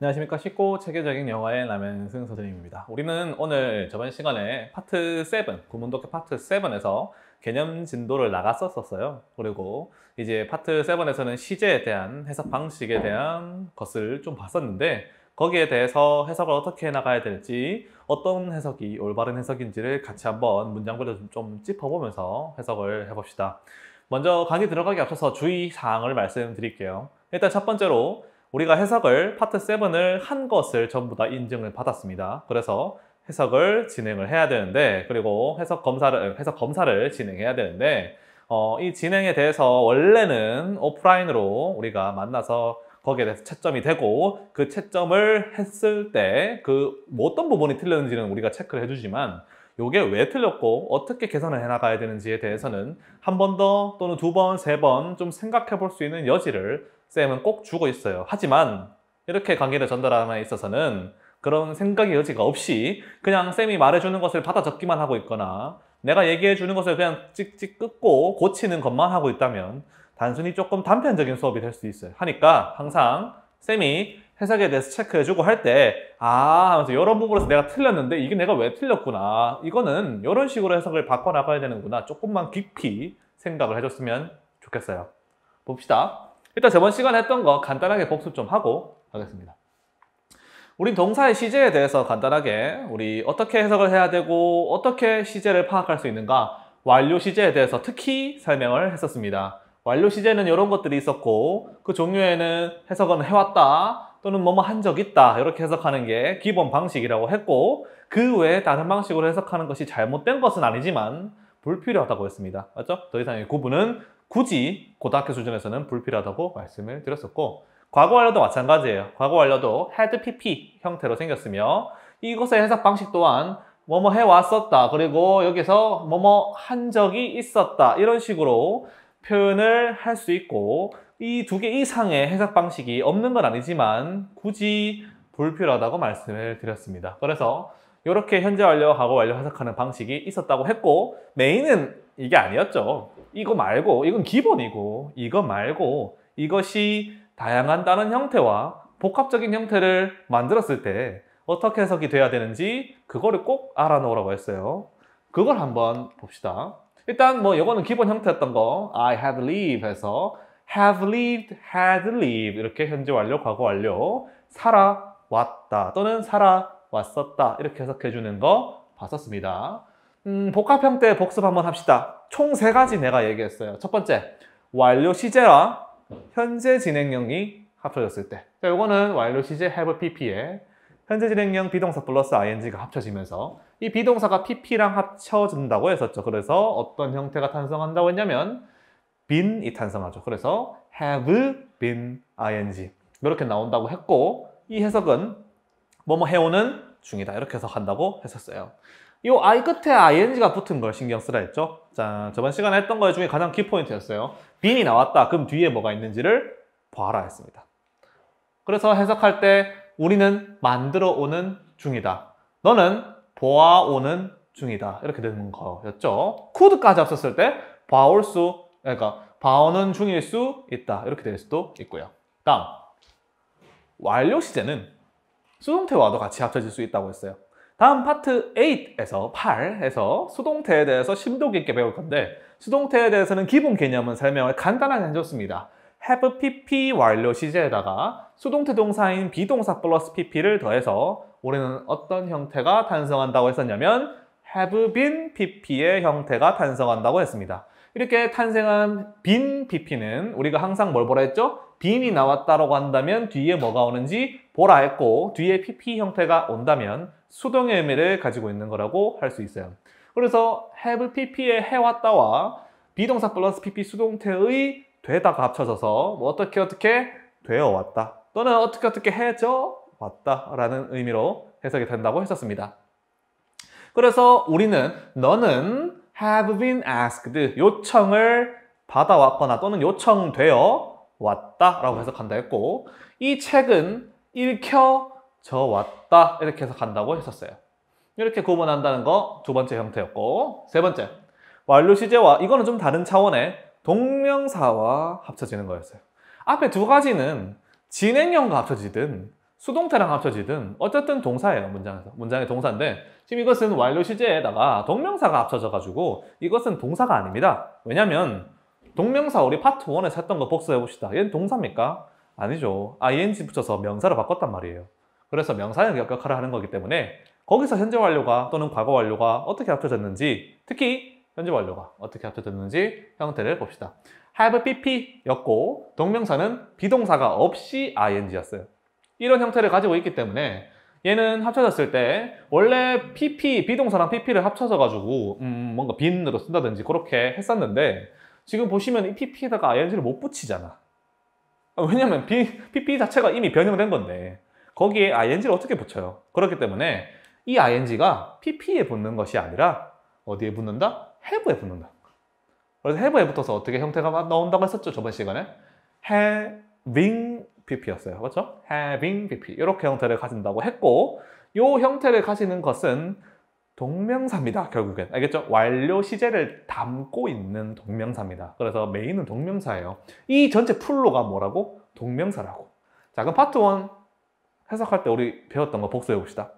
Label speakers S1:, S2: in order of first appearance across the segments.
S1: 안녕하십니까 쉽고 체계적인 영화의 라면승 선생님입니다 우리는 오늘 저번 시간에 파트 7 구문독해 파트 7에서 개념 진도를 나갔었어요 그리고 이제 파트 7에서는 시제에 대한 해석 방식에 대한 것을 좀 봤었는데 거기에 대해서 해석을 어떻게 나가야 될지 어떤 해석이 올바른 해석인지를 같이 한번 문장별로 좀 짚어보면서 해석을 해봅시다 먼저 강의 들어가기 앞서서 주의사항을 말씀드릴게요 일단 첫 번째로 우리가 해석을 파트 7을 한 것을 전부 다 인증을 받았습니다. 그래서 해석을 진행을 해야 되는데 그리고 해석 검사를 음, 해석 검사를 진행해야 되는데 어, 이 진행에 대해서 원래는 오프라인으로 우리가 만나서 거기에 대해서 채점이 되고 그 채점을 했을 때 그 어떤 부분이 틀렸는지는 우리가 체크를 해주지만 이게 왜 틀렸고 어떻게 개선을 해나가야 되는지에 대해서는 한 번 더 또는 두 번, 세 번 좀 생각해 볼 수 있는 여지를 쌤은 꼭 주고 있어요. 하지만 이렇게 강의를 전달함에 있어서는 그런 생각의 여지가 없이 그냥 쌤이 말해주는 것을 받아 적기만 하고 있거나 내가 얘기해주는 것을 그냥 찍찍 끊고 고치는 것만 하고 있다면 단순히 조금 단편적인 수업이 될 수 있어요. 하니까 항상 쌤이 해석에 대해서 체크해주고 할 때 아 하면서 이런 부분에서 내가 틀렸는데 이게 내가 왜 틀렸구나 이거는 이런 식으로 해석을 바꿔나가야 되는구나 조금만 깊이 생각을 해줬으면 좋겠어요. 봅시다. 일단 저번 시간에 했던 거 간단하게 복습 좀 하고 하겠습니다. 우린 동사의 시제에 대해서 간단하게 우리 어떻게 해석을 해야 되고 어떻게 시제를 파악할 수 있는가 완료 시제에 대해서 특히 설명을 했었습니다. 완료 시제는 이런 것들이 있었고 그 종류에는 해석은 해왔다 또는 뭐뭐 한 적 있다 이렇게 해석하는 게 기본 방식이라고 했고 그 외에 다른 방식으로 해석하는 것이 잘못된 것은 아니지만 불필요하다고 했습니다. 맞죠? 더 이상의 구분은 굳이 고등학교 수준에서는 불필요하다고 말씀을 드렸었고 과거 완료도 마찬가지예요. 과거 완료도 had pp 형태로 생겼으며 이것의 해석 방식 또한 뭐뭐 해왔었다. 그리고 여기서 뭐뭐 한 적이 있었다. 이런 식으로 표현을 할 수 있고 이 두 개 이상의 해석 방식이 없는 건 아니지만 굳이 불필요하다고 말씀을 드렸습니다. 그래서 이렇게 현재 완료, 과거 완료 해석하는 방식이 있었다고 했고 메인은 이게 아니었죠. 이거 말고 이건 기본이고 이거 말고 이것이 다양한 다른 형태와 복합적인 형태를 만들었을 때 어떻게 해석이 돼야 되는지 그거를 꼭 알아놓으라고 했어요. 그걸 한번 봅시다. 일단 뭐 이거는 기본 형태였던 거 I had lived 해서 have lived, had lived 이렇게 현재 완료, 과거 완료 살아왔다 또는 살아왔었다 이렇게 해석해 주는 거 봤었습니다. 음, 복합형 때 복습 한번 합시다. 총 세 가지 내가 얘기했어요. 첫 번째, 완료 시제와 현재 진행형이 합쳐졌을 때. 자, 요거는 완료 시제 have pp에 현재 진행형 비동사 플러스 ing가 합쳐지면서 이 비동사가 pp랑 합쳐진다고 했었죠. 그래서 어떤 형태가 탄성한다고 했냐면 been이 탄성하죠 그래서 have been ing 이렇게 나온다고 했고 이 해석은 뭐뭐 해오는 중이다 이렇게 해석한다고 했었어요. 이 i 끝에 ing가 붙은 걸 신경 쓰라 했죠? 자, 저번 시간에 했던 거 중에 가장 키포인트였어요. 빈이 나왔다. 그럼 뒤에 뭐가 있는지를 봐라 했습니다. 그래서 해석할 때 우리는 만들어 오는 중이다. 너는 보아오는 중이다. 이렇게 되는 거였죠. c 드까지 합쳤을 때 봐올 수, 그러니까 봐오는 중일 수 있다. 이렇게 될 수도 있고요. 다음, 완료 시제는 수동태와도 같이 합쳐질 수 있다고 했어요. 다음 파트 8에서 8에서 수동태에 대해서 심도 깊게 배울 건데 수동태에 대해서는 기본 개념은 설명을 간단하게 해줬습니다. have pp 완료 시제에다가 수동태 동사인 비동사 플러스 pp를 더해서 우리는 어떤 형태가 탄성한다고 했었냐면 have been pp의 형태가 탄성한다고 했습니다. 이렇게 탄생한 빈 p p 는 우리가 항상 뭘 보라 했죠? 빈이 나왔다라고 한다면 뒤에 뭐가 오는지 보라 했고 뒤에 PP 형태가 온다면 수동의 의미를 가지고 있는 거라고 할 수 있어요. 그래서 have p p 에 해왔다와 비동사 플러스 PP 수동태의 되다가 합쳐져서 뭐 어떻게 어떻게 되어 왔다 또는 어떻게 어떻게 해져 왔다 라는 의미로 해석이 된다고 했었습니다. 그래서 우리는 너는 have been asked 요청을 받아왔거나 또는 요청되어 왔다 라고 해석한다 했고 이 책은 읽혀져 왔다 이렇게 해석한다고 했었어요 이렇게 구분한다는 거 두 번째 형태였고 세 번째 완료 시제와 이거는 좀 다른 차원의 동명사와 합쳐지는 거였어요 앞에 두 가지는 진행형과 합쳐지든 수동태랑 합쳐지든 어쨌든 동사예요 문장에서 문장의 동사인데 지금 이것은 완료 시제에다가 동명사가 합쳐져 가지고 이것은 동사가 아닙니다 왜냐면 동명사 우리 파트 1에서 했던 거 복수해 봅시다 얘는 동사입니까? 아니죠 ing 붙여서 명사로 바꿨단 말이에요 그래서 명사의 역할을 하는 거기 때문에 거기서 현재 완료가 또는 과거 완료가 어떻게 합쳐졌는지 특히 현재 완료가 어떻게 합쳐졌는지 형태를 봅시다 have pp였고 동명사는 비동사가 없이 ing였어요 이런 형태를 가지고 있기 때문에 얘는 합쳐졌을 때 원래 PP, 비동사랑 PP를 합쳐서 가지고 음, 뭔가 빈으로 쓴다든지 그렇게 했었는데 지금 보시면 이 PP에다가 ING를 못 붙이잖아. 어, 왜냐면 PP 자체가 이미 변형된 건데 거기에 ING를 어떻게 붙여요? 그렇기 때문에 이 ING가 PP에 붙는 것이 아니라 어디에 붙는다? have에 붙는다. 그래서 have에 붙어서 어떻게 형태가 나온다고 했었죠 저번 시간에 having BP였어요. 그렇죠? having BP 이렇게 형태를 가진다고 했고 이 형태를 가지는 것은 동명사입니다. 결국엔 알겠죠? 완료 시제를 담고 있는 동명사입니다. 그래서 메인은 동명사예요. 이 전체 풀로가 뭐라고? 동명사라고. 자 그럼 파트 1 해석할 때 우리 배웠던 거 복수해 봅시다.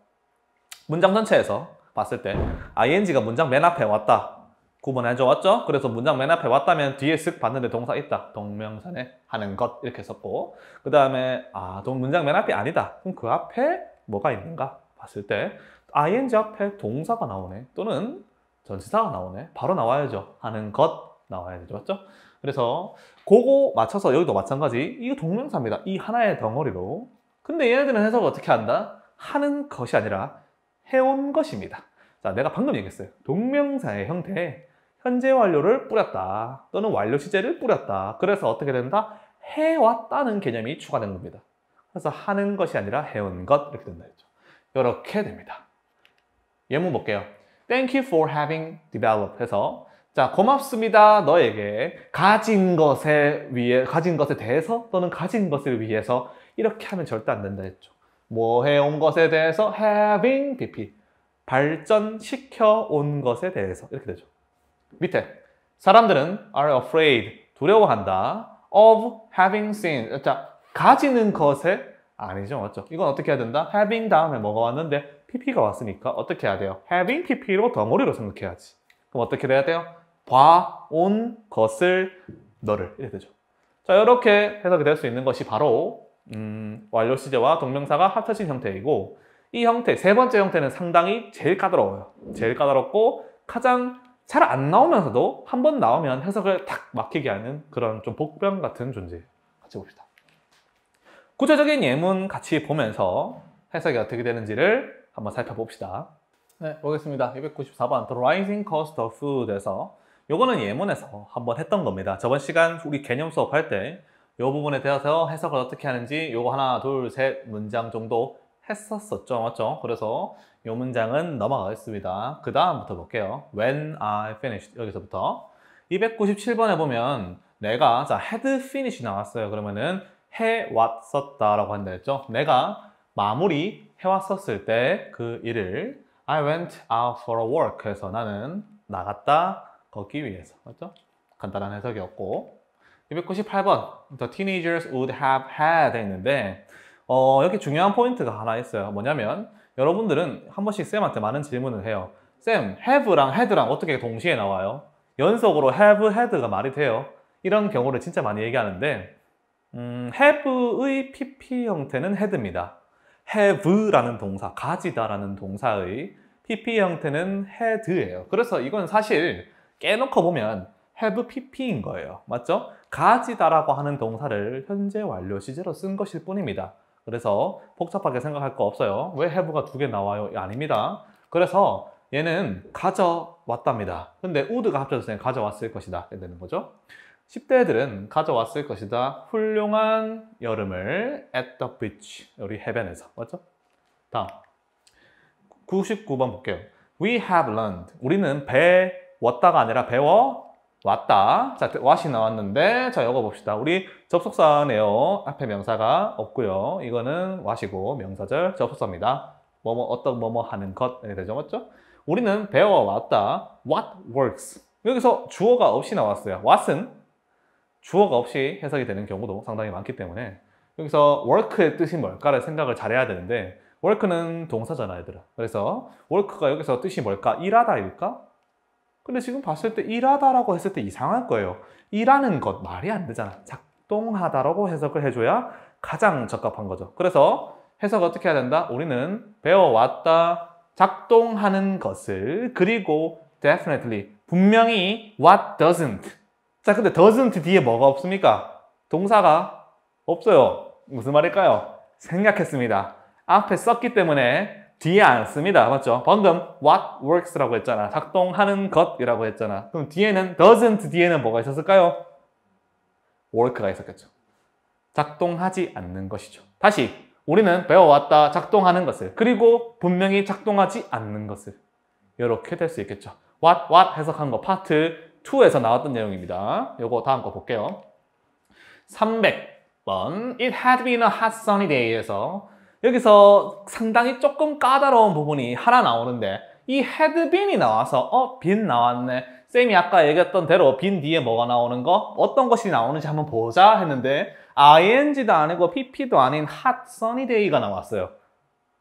S1: 문장 전체에서 봤을 때 ing가 문장 맨 앞에 왔다. 구분해 왔죠 그래서 문장 맨 앞에 왔다면 뒤에 쓱 봤는데 동사 있다. 동명사네 하는 것 이렇게 썼고 그 다음에 아 문장 맨 앞이 아니다. 그럼 그 앞에 뭐가 있는가 봤을 때 ing 앞에 동사가 나오네 또는 전치사가 나오네 바로 나와야죠 하는 것 나와야 되죠 맞죠? 그래서 그거 맞춰서 여기도 마찬가지 이거 동명사입니다 이 하나의 덩어리로 근데 얘네들은 해석을 어떻게 한다? 하는 것이 아니라 해온 것입니다 자, 내가 방금 얘기했어요. 동명사의 형태에 현재 완료를 뿌렸다 또는 완료 시제를 뿌렸다. 그래서 어떻게 된다? 해왔다는 개념이 추가된 겁니다. 그래서 하는 것이 아니라 해온 것 이렇게 된다 했죠. 이렇게 됩니다. 예문 볼게요. Thank you for having developed 해서 자 고맙습니다 너에게 가진 것에 위해 가진 것에 대해서 또는 가진 것을 위해서 이렇게 하면 절대 안 된다 했죠. 뭐 해온 것에 대해서 having pp 발전시켜 온 것에 대해서 이렇게 되죠. 밑에 사람들은 are afraid 두려워한다 of having seen 자 가지는 것에 아니죠 맞죠? 이건 어떻게 해야 된다? having 다음에 뭐가 왔는데 pp가 왔으니까 어떻게 해야 돼요? having pp로 덩어리로 생각해야지 그럼 어떻게 돼야 돼요? 봐 온 것을 너를 이렇게 되죠 자 이렇게 해석이 될 수 있는 것이 바로 음, 완료 시제와 동명사가 합쳐진 형태이고 이 형태, 세 번째 형태는 상당히 제일 까다로워요. 제일 까다롭고 가장 잘 안 나오면서도 한 번 나오면 해석을 탁 막히게 하는 그런 좀 복병 같은 존재. 같이 봅시다. 구체적인 예문 같이 보면서 해석이 어떻게 되는지를 한번 살펴봅시다. 네, 보겠습니다. 294번 The Rising Cost of Food에서 요거는 예문에서 한번 했던 겁니다. 저번 시간 우리 개념 수업할 때 요 부분에 대해서 해석을 어떻게 하는지 요거 하나, 둘, 셋 문장 정도 했었었죠. 맞죠? 그래서 이 문장은 넘어가겠습니다. 그 다음부터 볼게요. When I finished. 여기서부터. 297번에 보면 내가 자 had finished 나왔어요. 그러면은 해왔었다라고 한다 했죠. 내가 마무리 해왔었을 때 그 일을 I went out for a walk 해서 나는 나갔다 걷기 위해서. 맞죠? 간단한 해석이었고 298번 The teenagers would have had 했는데 어, 여기 중요한 포인트가 하나 있어요. 뭐냐면 여러분들은 한 번씩 쌤한테 많은 질문을 해요. 쌤, have랑 head랑 어떻게 동시에 나와요? 연속으로 have, head가 말이 돼요. 이런 경우를 진짜 많이 얘기하는데 음, have의 PP 형태는 head입니다. have라는 동사, 가지다라는 동사의 PP 형태는 head예요. 그래서 이건 사실 깨놓고 보면 have PP인 거예요. 맞죠? 가지다라고 하는 동사를 현재 완료 시제로 쓴 것일 뿐입니다. 그래서 복잡하게 생각할 거 없어요. 왜 have가 두 개 나와요? 아닙니다. 그래서 얘는 가져왔답니다. 근데 would가 합쳐졌으니 가져왔을 것이다. 이렇게 되는 거죠. 10대 애들은 가져왔을 것이다. 훌륭한 여름을 at the beach. 우리 해변에서. 맞죠? 다음. 99번 볼게요. We have learned. 우리는 배웠다가 아니라 배워 왔다. 자, 왓이 그 나왔는데 자, 이거 봅시다 우리 접속사네요. 앞에 명사가 없고요. 이거는 왓이고 명사절 접속사입니다. 뭐뭐 어떤 뭐뭐 하는 것 되죠, 맞죠? 우리는 배워왔다. What works. 여기서 주어가 없이 나왔어요. what은 주어가 없이 해석이 되는 경우도 상당히 많기 때문에 여기서 work의 뜻이 뭘까를 생각을 잘해야 되는데 work는 동사잖아, 얘들아. 그래서 work가 여기서 뜻이 뭘까? 일하다일까? 근데 지금 봤을 때 일하다라고 했을 때 이상할 거예요. 일하는 것 말이 안 되잖아. 작동하다라고 해석을 해줘야 가장 적합한 거죠. 그래서 해석 어떻게 해야 된다? 우리는 배워왔다. 작동하는 것을 그리고 definitely 분명히 what doesn't 자 근데 doesn't 뒤에 뭐가 없습니까? 동사가 없어요 무슨 말일까요? 생략했습니다 앞에 썼기 때문에 뒤에 안 씁니다. 맞죠? 방금 what works라고 했잖아. 작동하는 것이라고 했잖아. 그럼 뒤에는 doesn't 뒤에는 뭐가 있었을까요? work가 있었겠죠. 작동하지 않는 것이죠. 다시 우리는 배워왔다 작동하는 것을 그리고 분명히 작동하지 않는 것을 이렇게 될 수 있겠죠. what, what 해석한 거 파트 2에서 나왔던 내용입니다. 요거 다음 거 볼게요. 300번 It had been a hot sunny day에서 여기서 상당히 조금 까다로운 부분이 하나 나오는데 이 헤드빈이 나와서 어? 빈 나왔네 쌤이 아까 얘기했던 대로 빈 뒤에 뭐가 나오는 거 어떤 것이 나오는지 한번 보자 했는데 ing도 아니고 pp도 아닌 hot sunny day가 나왔어요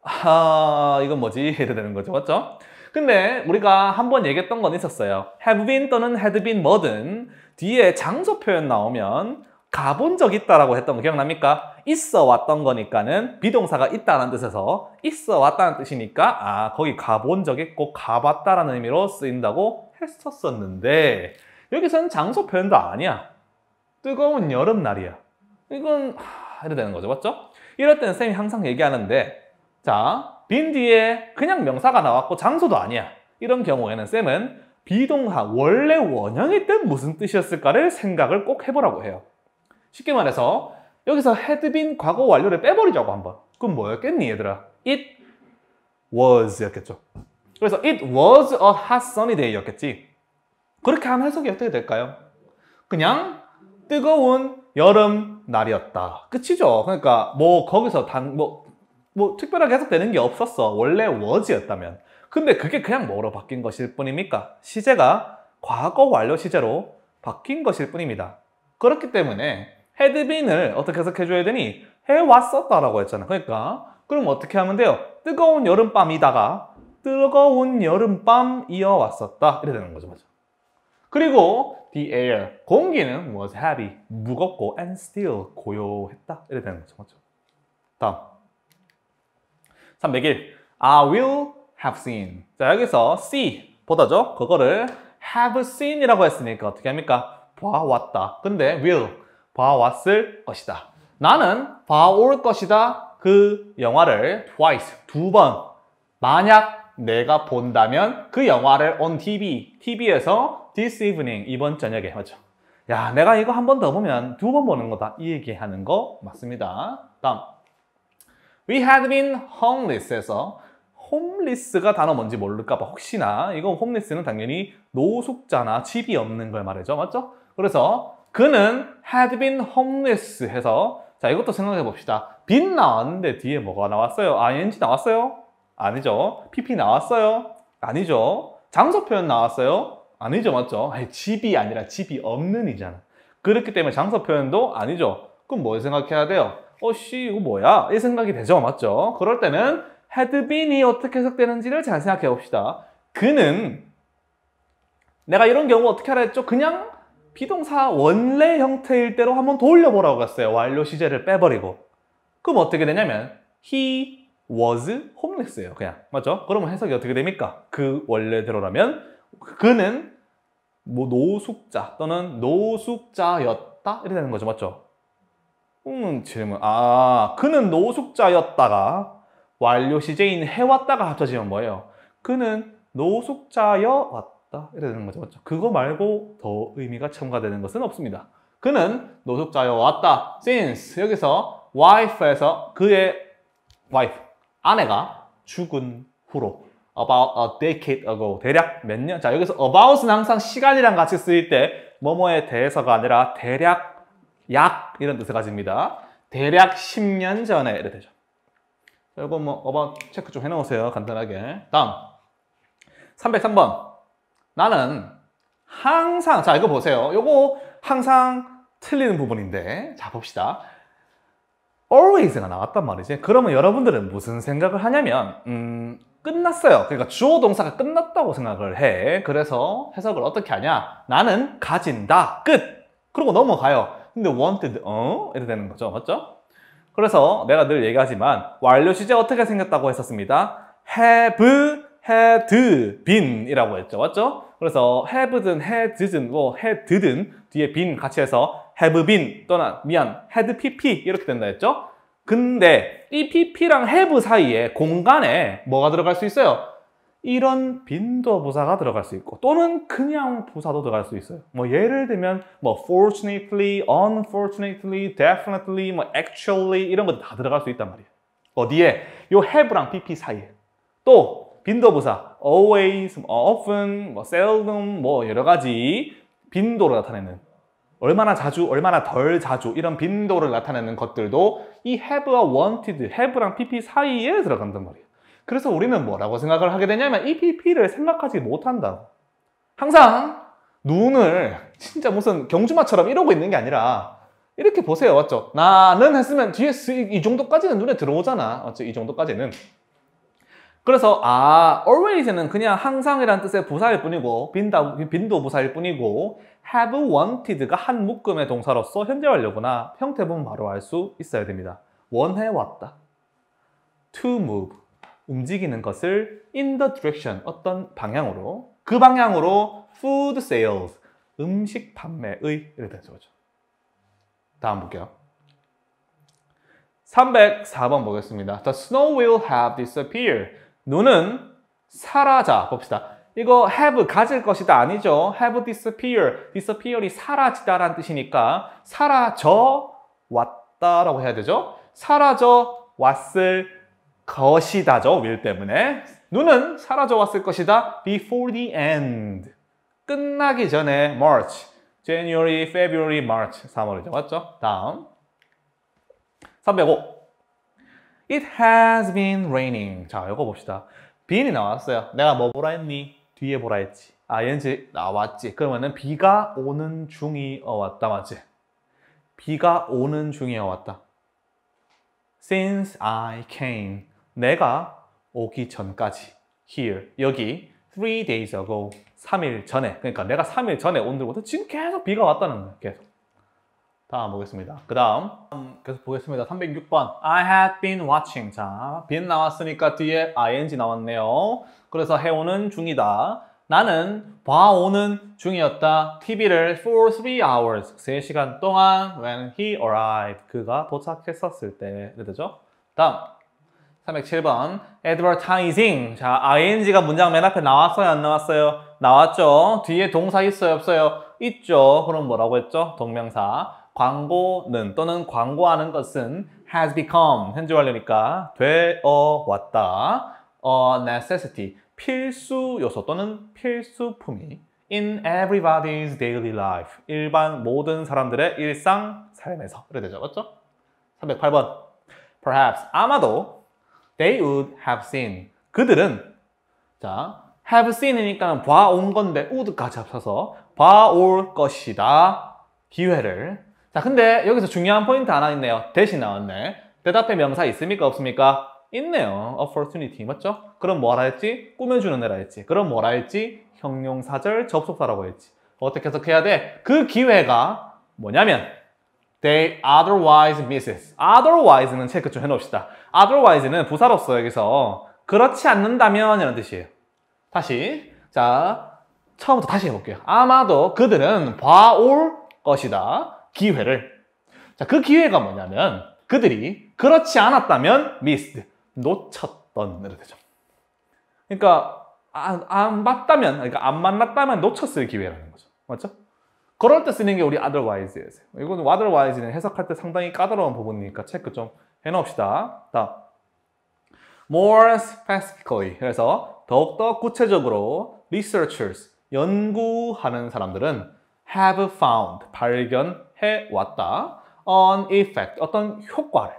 S1: 아 이건 뭐지? 이래 되는 거죠 맞죠? 근데 우리가 한번 얘기했던 건 있었어요 have been 또는 had been 뭐든 뒤에 장소 표현 나오면 가본 적 있다라고 했던 거 기억납니까? 있어 왔던 거니까는 비동사가 있다는 뜻에서 있어 왔다는 뜻이니까 아 거기 가본 적 있고 가봤다라는 의미로 쓰인다고 했었었는데 여기서는 장소 표현도 아니야. 뜨거운 여름날이야. 이건 하, 이래 되는 거죠. 맞죠? 이럴 때는 쌤이 항상 얘기하는데 자, 빈 뒤에 그냥 명사가 나왔고 장소도 아니야. 이런 경우에는 쌤은 비동사 원래 원형일 땐 무슨 뜻이었을까를 생각을 꼭 해보라고 해요. 쉽게 말해서 여기서 헤드빈 과거 완료를 빼버리자고 한 번. 그럼 뭐였겠니 얘들아? It was였겠죠. 그래서 it was a hot sunny day였겠지. 그렇게 하면 해석이 어떻게 될까요? 그냥 뜨거운 여름 날이었다. 끝이죠. 그러니까 뭐 거기서 당, 뭐, 뭐 특별하게 해석되는 게 없었어. 원래 was였다면. 근데 그게 그냥 뭐로 바뀐 것일 뿐입니까? 시제가 과거 완료 시제로 바뀐 것일 뿐입니다. 그렇기 때문에 had been을 어떻게 해석해줘야 되니? 해왔었다라고 했잖아. 그러니까 그럼 어떻게 하면 돼요? 뜨거운 여름밤이다가 뜨거운 여름밤 이어왔었다. 이래 되는 거죠. 맞아. 그리고 the air, 공기는 was heavy, 무겁고 and still, 고요했다. 이래 되는 거죠. 맞죠? 다음. 301. I will have seen. 자, 여기서 see, 보다죠? 그거를 have seen 이라고 했으니까 어떻게 합니까? 봐왔다. 근데 will, 봐왔을 것이다. 나는 봐올 것이다. 그 영화를 twice, 두 번. 만약 내가 본다면 그 영화를 on TV, TV에서 this evening, 이번 저녁에. 맞죠? 야, 내가 이거 한 번 더 보면 두 번 보는 거다. 이 얘기하는 거 맞습니다. 다음. We had been homeless에서 홈리스가 단어 뭔지 모를까봐 혹시나 이거 홈리스는 당연히 노숙자나 집이 없는 걸 말이죠 맞죠? 그래서 그는 had been homeless 해서 자 이것도 생각해 봅시다. 빈 나왔는데 뒤에 뭐가 나왔어요? ing 나왔어요? 아니죠. pp 나왔어요? 아니죠. 장소 표현 나왔어요? 아니죠. 맞죠? 아니, 집이 아니라 집이 없는 이잖아. 그렇기 때문에 장소 표현도 아니죠. 그럼 뭘 생각해야 돼요? 어씨 이거 뭐야? 이 생각이 되죠. 맞죠? 그럴 때는 had been이 어떻게 해석되는지를 잘 생각해 봅시다. 그는 내가 이런 경우 어떻게 하라 했죠? 그냥 비동사 원래 형태일 대로 한번 돌려보라고 했어요. 완료 시제를 빼버리고. 그럼 어떻게 되냐면 he was homeless예요. 그냥 맞죠? 그러면 해석이 어떻게 됩니까? 그 원래대로라면 그는 뭐 노숙자 또는 노숙자였다 이렇게 되는 거죠. 맞죠? 음 질문 아 그는 노숙자였다가 완료 시제인 해왔다가 합쳐지면 뭐예요? 그는 노숙자여 왔다. 같다 이래 되는 거죠. 맞죠? 그거 말고 더 의미가 첨가되는 것은 없습니다. 그는 노숙자여 왔다. since 여기서 wife에서 그의 wife 아내가 죽은 후로 about a decade ago 대략 몇 년? 자 여기서 about은 항상 시간이랑 같이 쓰일 때 뭐뭐에 대해서가 아니라 대략 약 이런 뜻을 가집니다. 대략 10년 전에 이래 되죠. 이거 뭐 about 체크 좀 해놓으세요. 간단하게. 다음 303번 나는 항상 자 이거 보세요. 이거 항상 틀리는 부분인데 자 봅시다. always가 나왔단 말이지. 그러면 여러분들은 무슨 생각을 하냐면 음, 끝났어요. 그러니까 주어 동사가 끝났다고 생각을 해. 그래서 해석을 어떻게 하냐? 나는 가진다. 끝. 그러고 넘어가요. 근데 wanted 어? 이래게 되는 거죠. 맞죠? 그래서 내가 늘 얘기하지만 완료 시제 어떻게 생겼다고 했었습니다. have, had been 이라고 했죠. 맞죠? 그래서 have든 had든 뭐 had든 뒤에 been 같이 해서 have been 또는 미안 had pp 이렇게 된다 했죠? 근데 이 pp랑 have 사이에 공간에 뭐가 들어갈 수 있어요? 이런 빈도 부사가 들어갈 수 있고 또는 그냥 부사도 들어갈 수 있어요. 뭐 예를 들면 뭐 fortunately, unfortunately, definitely, 뭐 actually 이런 것 다 들어갈 수 있단 말이에요. 어디에? 요 have랑 pp 사이에. 또 빈도부사 always, 뭐 often, 뭐 seldom 뭐 여러 가지 빈도로 나타내는 얼마나 자주, 얼마나 덜 자주 이런 빈도를 나타내는 것들도 이 have와 wanted, have랑 pp 사이에 들어간단 말이에요. 그래서 우리는 뭐라고 생각을 하게 되냐면 이 pp를 생각하지 못한다 항상 눈을 진짜 무슨 경주마처럼 이러고 있는 게 아니라 이렇게 보세요. 맞죠? 나는 했으면 뒤에 이 정도까지는 눈에 들어오잖아. 맞죠? 이 정도까지는. 그래서 아, always는 그냥 항상이라는 뜻의 부사일 뿐이고 빈다, 빈도 부사일 뿐이고 have wanted가 한 묶음의 동사로서 현재 완료구나 형태 보면 바로 알 수 있어야 됩니다. 원해왔다. to move, 움직이는 것을 in the direction, 어떤 방향으로 그 방향으로 food sales, 음식 판매의 이렇게 되는 거죠. 다음 볼게요. 304번 보겠습니다. The snow will have disappeared. 눈은 사라져 봅시다. 이거 have 가질 것이다 아니죠. have disappear. disappear이 사라지다라는 뜻이니까 사라져 왔다라고 해야 되죠. 사라져 왔을 것이다죠. will 때문에. 눈은 사라져 왔을 것이다. before the end. 끝나기 전에 March. January, February, March. 3월이죠. 맞죠? 다음. 305. It has been raining. 자, 이거 봅시다 been이 나왔어요. 내가 뭐 보라 했니? 뒤에 보라 했지. ing 아, 나왔지. 그러면은 비가 오는 중이어왔다. 맞지? 비가 오는 중이어왔다. Since I came. 내가 오기 전까지. Here. 여기. Three days ago. 3일 전에. 그러니까 내가 3일 전에 온 들부터 지금 계속 비가 왔다는 거야. 계속. 다음 보겠습니다. 그 다음 계속 보겠습니다. 306번 I had been watching 자, been 나왔으니까 뒤에 ing 나왔네요. 그래서 해오는 중이다. 나는 봐오는 중이었다. TV를 for t h o u r s 3시간 동안 when he arrived 그가 도착했었을 때그 되죠? 다음 307번 advertising 자, ing가 문장 맨 앞에 나왔어요? 안 나왔어요? 나왔죠? 뒤에 동사 있어요? 없어요? 있죠? 그럼 뭐라고 했죠? 동명사 광고는 또는 광고하는 것은 has become 현재 완료니까 되어 왔다 a 어, necessity 필수 요소 또는 필수품이 in everybody's daily life 일반 모든 사람들의 일상 삶에서 그래 되죠 맞죠? 308번 perhaps 아마도 they would have seen 그들은 자 have seen이니까 봐 온 건데 would까지 합쳐서 봐 올 것이다 기회를 자 근데 여기서 중요한 포인트 하나 있네요. 대신 나왔네. 대답해 명사 있습니까? 없습니까? 있네요. opportunity 맞죠? 그럼 뭐라 했지? 꾸며주는 애라 했지. 그럼 뭐라 했지? 형용사절 접속사라고 했지. 어떻게 해석해야 돼? 그 기회가 뭐냐면 they otherwise misses. otherwise는 체크 좀 해놓읍시다. otherwise는 부사로서 여기서 그렇지 않는다면 이런 뜻이에요. 다시 자 처음부터 다시 해볼게요. 아마도 그들은 봐올 것이다. 기회를. 자, 그 기회가 뭐냐면 그들이 그렇지 않았다면 미스드, 놓쳤던 이렇죠. 그러니까 안, 안 봤다면, 그러니까 안 만났다면 놓쳤을 기회라는 거죠. 맞죠? 그럴 때 쓰는 게 우리 otherwise예요. 이건 otherwise는 해석할 때 상당히 까다로운 부분이니까 체크 좀 해놓읍시다. 다 more specifically 그래서 더욱더 구체적으로 researchers 연구하는 사람들은 have found 발견 해왔다. an effect, 어떤 효과를.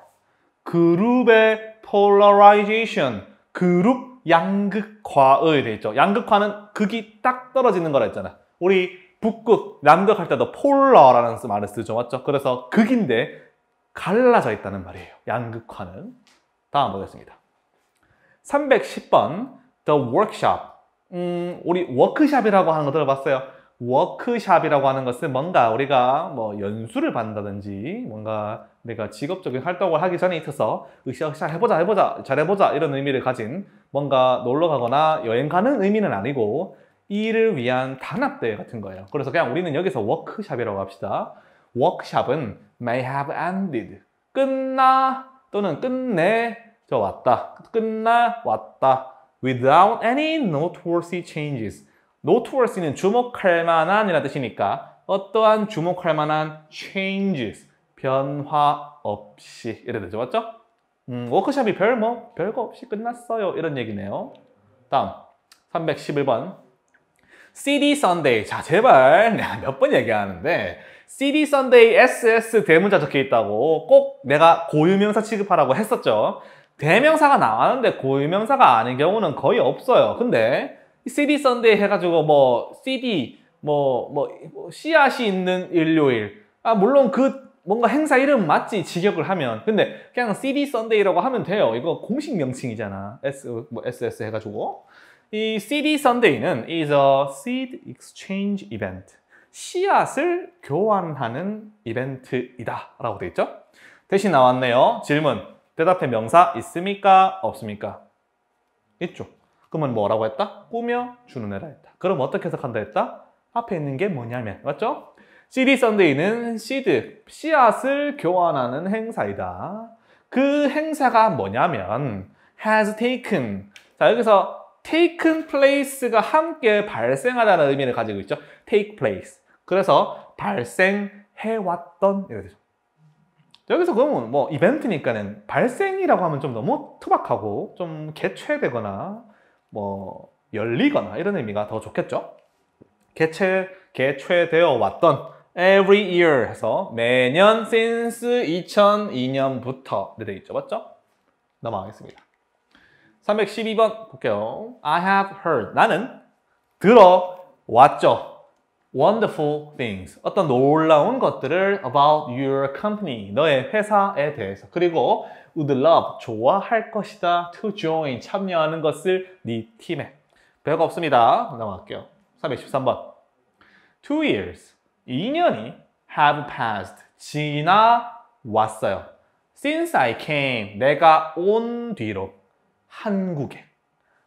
S1: 그룹의 polarization, 그룹 양극화에 대해서. 양극화는 극이 딱 떨어지는 거라 했잖아. 우리 북극, 남극 할 때도 폴라라는 말을 쓰죠. 맞죠? 그래서 극인데 갈라져 있다는 말이에요. 양극화는. 다음 보겠습니다. 310번 The Workshop 음, 우리 워크샵이라고 하는 거 들어봤어요. 워크샵이라고 하는 것은 뭔가 우리가 뭐 연수를 받는다든지 뭔가 내가 직업적인 활동을 하기 전에 있어서 으쌰으쌰 해보자 해보자 잘해보자 이런 의미를 가진 뭔가 놀러 가거나 여행 가는 의미는 아니고 일을 위한 단합대회 같은 거예요. 그래서 그냥 우리는 여기서 워크샵이라고 합시다. 워크샵은 may have ended. 끝나 또는 끝내 저 왔다. 끝나 왔다. without any noteworthy changes. noteworthy는 주목할 만한이라는 뜻이니까 어떠한 주목할 만한 changes, 변화 없이 이래 되죠, 맞죠? 음, 워크샵이별 뭐, 별거 없이 끝났어요. 이런 얘기네요. 다음, 311번. CD Sunday. 자, 제발 내가 몇 번 얘기하는데 CD Sunday SS 대문자 적혀 있다고 꼭 내가 고유명사 취급하라고 했었죠. 대명사가 나왔는데 고유명사가 아닌 경우는 거의 없어요. 근데 CD 썬데이 해가지고 뭐 CD 뭐뭐 뭐 씨앗이 있는 일요일 아 물론 그 뭔가 행사 이름 맞지 직역을 하면 근데 그냥 CD 썬데이라고 하면 돼요 이거 공식 명칭이잖아 S 뭐 SS 해가지고 이 CD 썬데이는 is a seed exchange event 씨앗을 교환하는 이벤트이다 라고 되어 있죠 대신 나왔네요 질문 대답해 명사 있습니까 없습니까 있죠 그러면 뭐라고 했다? 꾸며 주는 애라 했다. 그럼 어떻게 해석한다 했다? 앞에 있는 게 뭐냐면 맞죠? CD 썬데이는 씨드, 씨앗을 교환하는 행사이다. 그 행사가 뭐냐면 has taken 자 여기서 taken place가 함께 발생하다는 의미를 가지고 있죠. take place 그래서 발생해왔던 이런 뜻 여기서 그러면 뭐 이벤트니까는 발생이라고 하면 좀 너무 투박하고 좀 개최되거나 뭐 열리거나 이런 의미가 더 좋겠죠. 개최 개최되어 왔던 every year 해서 매년 since 2002년부터 되어 있죠. 맞죠? 넘어가겠습니다. 312번 볼게요. I have heard. 나는 들어왔죠. wonderful things 어떤 놀라운 것들을 about your company 너의 회사에 대해서 그리고 would love 좋아할 것이다 to join 참여하는 것을 네 팀에 별거 없습니다 넘어갈게요 313번 two years 2년이 have passed 지나왔어요 since I came 내가 온 뒤로 한국에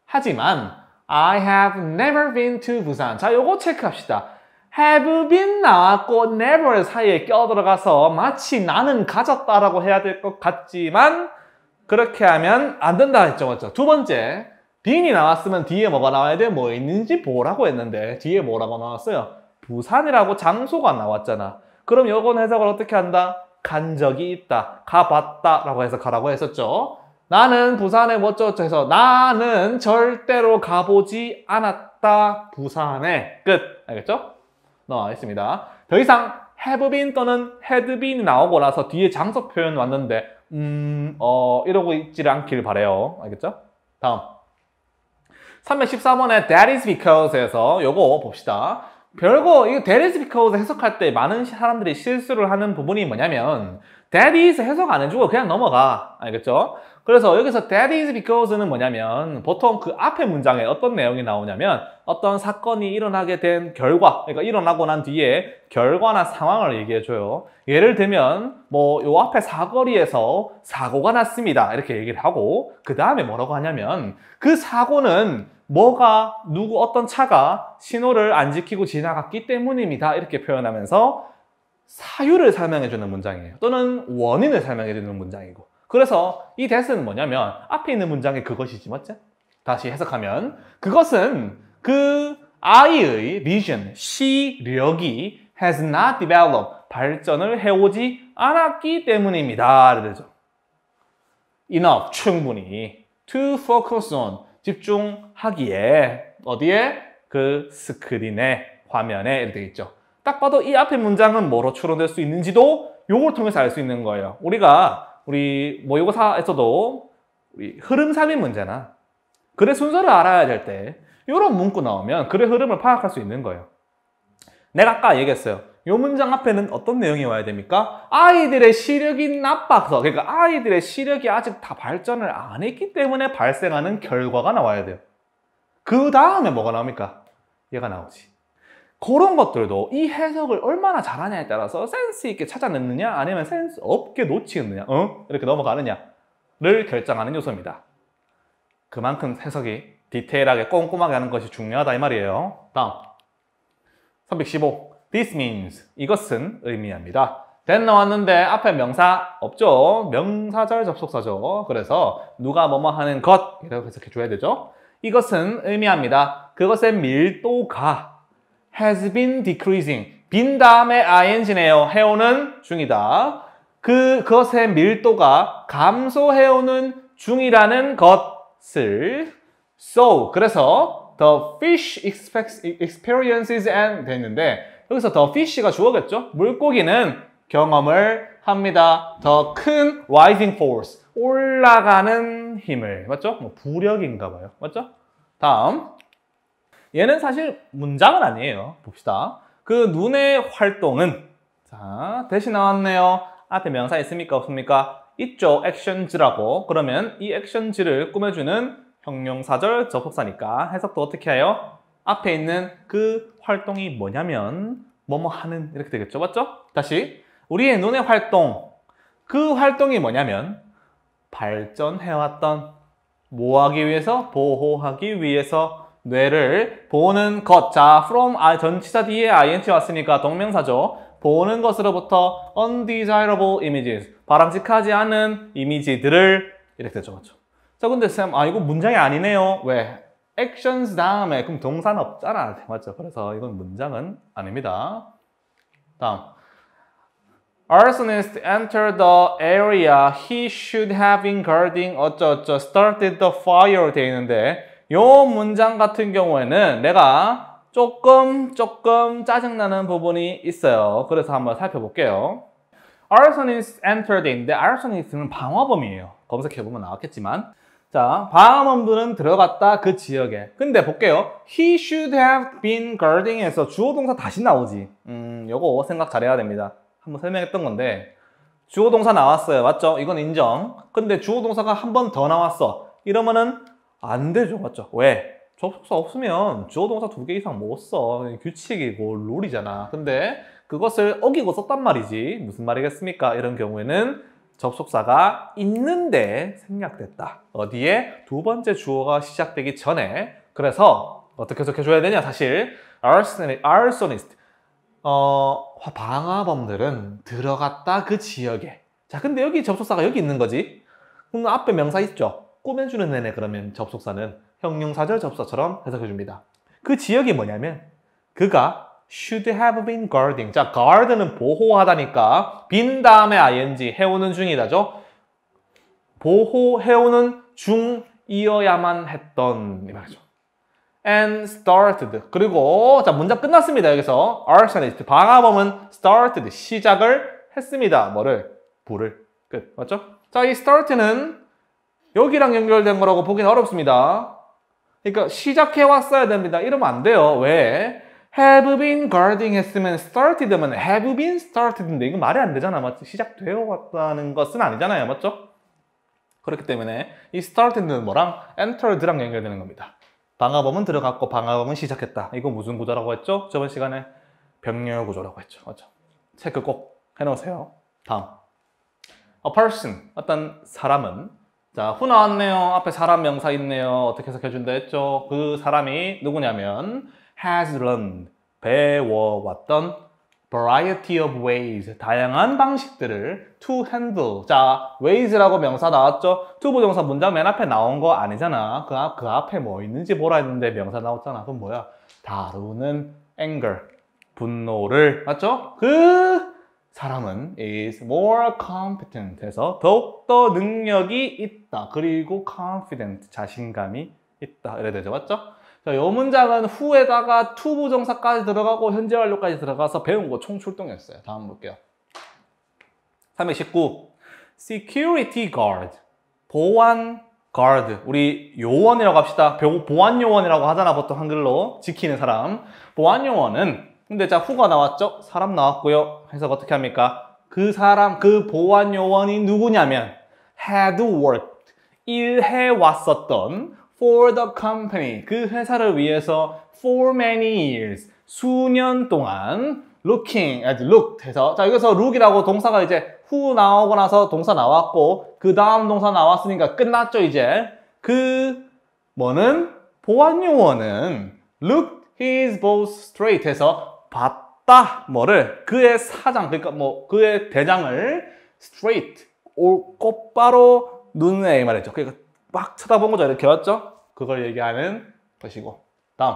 S1: 하지만 I have never been to Busan 자 요거 체크합시다 have been나 꼭 never 사이에 껴들어가서 마치 나는 가졌다라고 해야 될 것 같지만 그렇게 하면 안 된다 했죠. 맞죠? 그렇죠? 두 번째, been이 나왔으면 뒤에 뭐가 나와야 돼? 뭐 있는지 보라고 했는데 뒤에 뭐라고 나왔어요? 부산이라고 장소가 나왔잖아. 그럼 요건 해석을 어떻게 한다? 간 적이 있다, 가봤다 라고 해서 가라고 했었죠. 나는 부산에 뭐쩌고저쩌고 해서 나는 절대로 가보지 않았다, 부산에. 끝. 알겠죠? 나와 있습니다. 더 이상 have been 또는 had been이 나오고 나서 뒤에 장소 표현 왔는데 음, 어, 이러고 있지를 않길 바래요. 알겠죠? 다음. 314번에 that is because에서 요거 봅시다. 별거, 이거 that is because 해석할 때 많은 사람들이 실수를 하는 부분이 뭐냐면 that is 해석 안 해주고 그냥 넘어가. 알겠죠? 그래서 여기서 that is because는 뭐냐면 보통 그 앞에 문장에 어떤 내용이 나오냐면 어떤 사건이 일어나게 된 결과, 그러니까 일어나고 난 뒤에 결과나 상황을 얘기해줘요. 예를 들면 뭐 요 앞에 사거리에서 사고가 났습니다. 이렇게 얘기를 하고 그 다음에 뭐라고 하냐면 그 사고는 뭐가 누구 어떤 차가 신호를 안 지키고 지나갔기 때문입니다. 이렇게 표현하면서 사유를 설명해 주는 문장이에요. 또는 원인을 설명해 주는 문장이고. 그래서 이 that은 뭐냐면 앞에 있는 문장의 그것이지 맞죠? 다시 해석하면 그것은 그 아이의 vision, 시력이 has not developed, 발전을 해오지 않았기 때문입니다. 되죠. enough, 충분히 to focus on, 집중하기에 어디에? 그 스크린에, 화면에 이렇게 되어 있죠. 딱 봐도 이 앞에 문장은 뭐로 추론될 수 있는지도 요걸 통해서 알 수 있는 거예요. 우리가 우리 모의고사에서도 우리 흐름 삽의 문제나 글의 순서를 알아야 될 때 이런 문구 나오면 글의 흐름을 파악할 수 있는 거예요. 내가 아까 얘기했어요. 요 문장 앞에는 어떤 내용이 와야 됩니까? 아이들의 시력이 나빠서 그러니까 아이들의 시력이 아직 다 발전을 안 했기 때문에 발생하는 결과가 나와야 돼요. 그 다음에 뭐가 나옵니까? 얘가 나오지. 그런 것들도 이 해석을 얼마나 잘하냐에 따라서 센스 있게 찾아냈느냐 아니면 센스 없게 놓치겠느냐 응? 어? 이렇게 넘어가느냐를 결정하는 요소입니다. 그만큼 해석이 디테일하게 꼼꼼하게 하는 것이 중요하다 이 말이에요. 다음 315 This means 이것은 의미합니다. t h e 나왔는데 앞에 명사 없죠? 명사절 접속사죠. 그래서 누가 뭐뭐 하는 것이라고 해석해 줘야 되죠. 이것은 의미합니다. 그것의 밀도가 has been decreasing. 빈 다음에 ing네요. 해오는 중이다. 그, 것의 밀도가 감소해오는 중이라는 것을 so 그래서 the fish experiences and 됐는데 여기서 the fish가 주어겠죠? 물고기는 경험을 합니다. 더 큰 rising force 올라가는 힘을 맞죠? 뭐 부력인가 봐요. 맞죠? 다음 얘는 사실 문장은 아니에요. 봅시다. 그 눈의 활동은 자 대신 나왔네요. 앞에 아, 그 명사 있습니까? 없습니까? 있죠. 액션지라고. 그러면 이 액션지를 꾸며주는 형용사절 접속사니까 해석도 어떻게 해요? 앞에 있는 그 활동이 뭐냐면 뭐뭐 하는 이렇게 되겠죠. 맞죠? 다시 우리의 눈의 활동 그 활동이 뭐냐면 발전해왔던 뭐하기 위해서? 보호하기 위해서 뇌를 보는 것. 자, from 아, 전치사 뒤에 ing 왔으니까 동명사죠. 보는 것으로부터 undesirable images, 바람직하지 않은 이미지들을 이렇게 적었죠. 자, 근데 쌤, 아, 이거 문장이 아니네요. 왜? actions 다음에, 그럼 동사는 없잖아. 맞죠? 그래서 이건 문장은 아닙니다. 다음. Arsonist entered the area he should have been guarding 어쩌어쩌 started the fire 돼 있는데 요 문장 같은 경우에는 내가 조금 조금 짜증나는 부분이 있어요. 그래서 한번 살펴볼게요. arsonist entered in데 arsonist는 방화범이에요. 검색해보면 나왔겠지만 자, 방화범들은 들어갔다 그 지역에. 근데 볼게요. He should have been guarding에서 주어 동사 다시 나오지. 음, 요거 생각 잘해야 됩니다. 한번 설명했던 건데 주어 동사 나왔어요. 맞죠? 이건 인정. 근데 주어 동사가 한 번 더 나왔어. 이러면은 안 되죠, 맞죠? 왜? 접속사 없으면 주어 동사 두 개 이상 못 써. 규칙이고 뭐 룰이잖아. 근데 그것을 어기고 썼단 말이지. 무슨 말이겠습니까? 이런 경우에는 접속사가 있는데 생략됐다. 어디에? 두 번째 주어가 시작되기 전에. 그래서 어떻게 해석해줘야 되냐? 사실 arsonist, 어, 방화범들은 들어갔다 그 지역에. 자, 근데 여기 접속사가 여기 있는 거지. 그럼 앞에 명사 있죠? 꼬맨주는 내내 그러면 접속사는 형용사절 접사처럼 속 해석해줍니다. 그 지역이 뭐냐면 그가 should have been guarding. 자, guard는 보호하다니까 빈 다음에 ing 해오는 중이다죠. 보호해오는 중이어야만 했던 이 말이죠. and started. 그리고 자 문장 끝났습니다. 여기서 arsenist 방화범은 started 시작을 했습니다. 뭐를 불을 끝 맞죠? 자이 start는 여기랑 연결된 거라고 보기는 어렵습니다. 그러니까 시작해 왔어야 됩니다. 이러면 안 돼요. 왜? have been guarding 했으면 started면 have been started인데 이거 말이 안 되잖아. 맞지? 시작되어 왔다는 것은 아니잖아요. 맞죠? 그렇기 때문에 이 started는 뭐랑 entered랑 연결되는 겁니다. 방화범은 들어갔고 방화범은 시작했다. 이거 무슨 구조라고 했죠? 저번 시간에 병렬 구조라고 했죠. 맞죠? 체크 꼭 해놓으세요. 다음. A person, 어떤 사람은 자, 후 나왔네요. 앞에 사람 명사 있네요. 어떻게 해석해 준다 했죠? 그 사람이 누구냐면 has learned, 배워왔던 variety of ways, 다양한 방식들을 to handle. 자, ways라고 명사 나왔죠? to 부정사 문장 맨 앞에 나온 거 아니잖아. 그, 앞, 그 앞에 뭐 있는지 보라 했는데 명사 나왔잖아. 그럼 뭐야? 다루는 anger, 분노를, 맞죠? 그 사람은 is more competent 해서 더욱더 능력이 있다. 그리고 confident, 자신감이 있다. 이래 되죠. 맞죠? 자, 요 문장은 후에다가 to 부정사까지 들어가고 현재 완료까지 들어가서 배운 거 총 출동했어요. 다음 볼게요. 319. security guard. 보안 guard. 우리 요원이라고 합시다. 보안 요원이라고 하잖아. 보통 한글로. 지키는 사람. 보안 요원은 근데 자 후가 나왔죠? 사람 나왔고요. 해석 어떻게 합니까? 그 사람, 그보안 요원이 누구냐면 had worked, 일해왔었던 for the company, 그 회사를 위해서 for many years, 수년 동안 looking, 아니 looked 해서 자 여기서 look이라고 동사가 이제 후 나오고 나서 동사 나왔고 그 다음 동사 나왔으니까 끝났죠 이제 그 뭐는 보안 요원은 looked his boss straight 해서 봤다 뭐를 그의 사장 그러니까 뭐 그의 대장을 straight 올 곧바로 눈에 말했죠. 그러니까 막 쳐다본 거죠. 이렇게 왔죠. 그걸 얘기하는 것이고 다음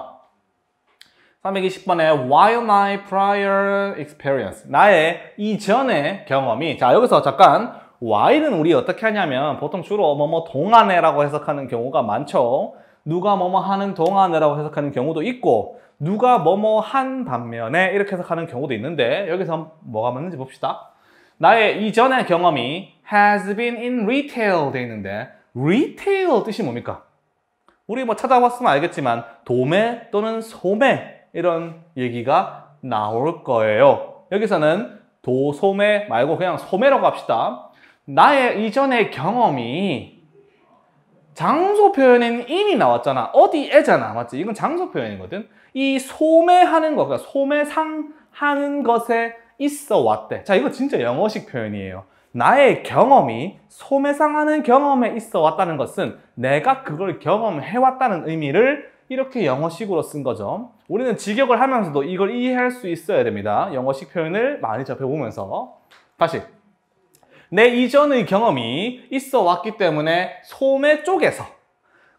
S1: 320번에 while my prior experience 나의 이전의 경험이 자 여기서 잠깐 w h i l 우리 어떻게 하냐면 보통 주로 뭐뭐 동안에라고 해석하는 경우가 많죠 누가 뭐뭐 하는 동안에라고 해석하는 경우도 있고 누가 뭐뭐 한 반면에 이렇게 해석하는 경우도 있는데 여기서 뭐가 맞는지 봅시다. 나의 이전의 경험이 has been in retail 돼 있는데 retail 뜻이 뭡니까? 우리 뭐 찾아봤으면 알겠지만 도매 또는 소매 이런 얘기가 나올 거예요. 여기서는 도소매 말고 그냥 소매로갑시다 나의 이전의 경험이 장소 표현에는 i 이 나왔잖아. 어디에잖아. 맞지? 이건 장소 표현이거든. 이 소매하는 것, 그러니까 소매상하는 것에 있어 왔대. 자, 이거 진짜 영어식 표현이에요. 나의 경험이 소매상하는 경험에 있어 왔다는 것은 내가 그걸 경험해 왔다는 의미를 이렇게 영어식으로 쓴 거죠. 우리는 직역을 하면서도 이걸 이해할 수 있어야 됩니다. 영어식 표현을 많이 접해보면서. 다시. 내 이전의 경험이 있어 왔기 때문에 소매 쪽에서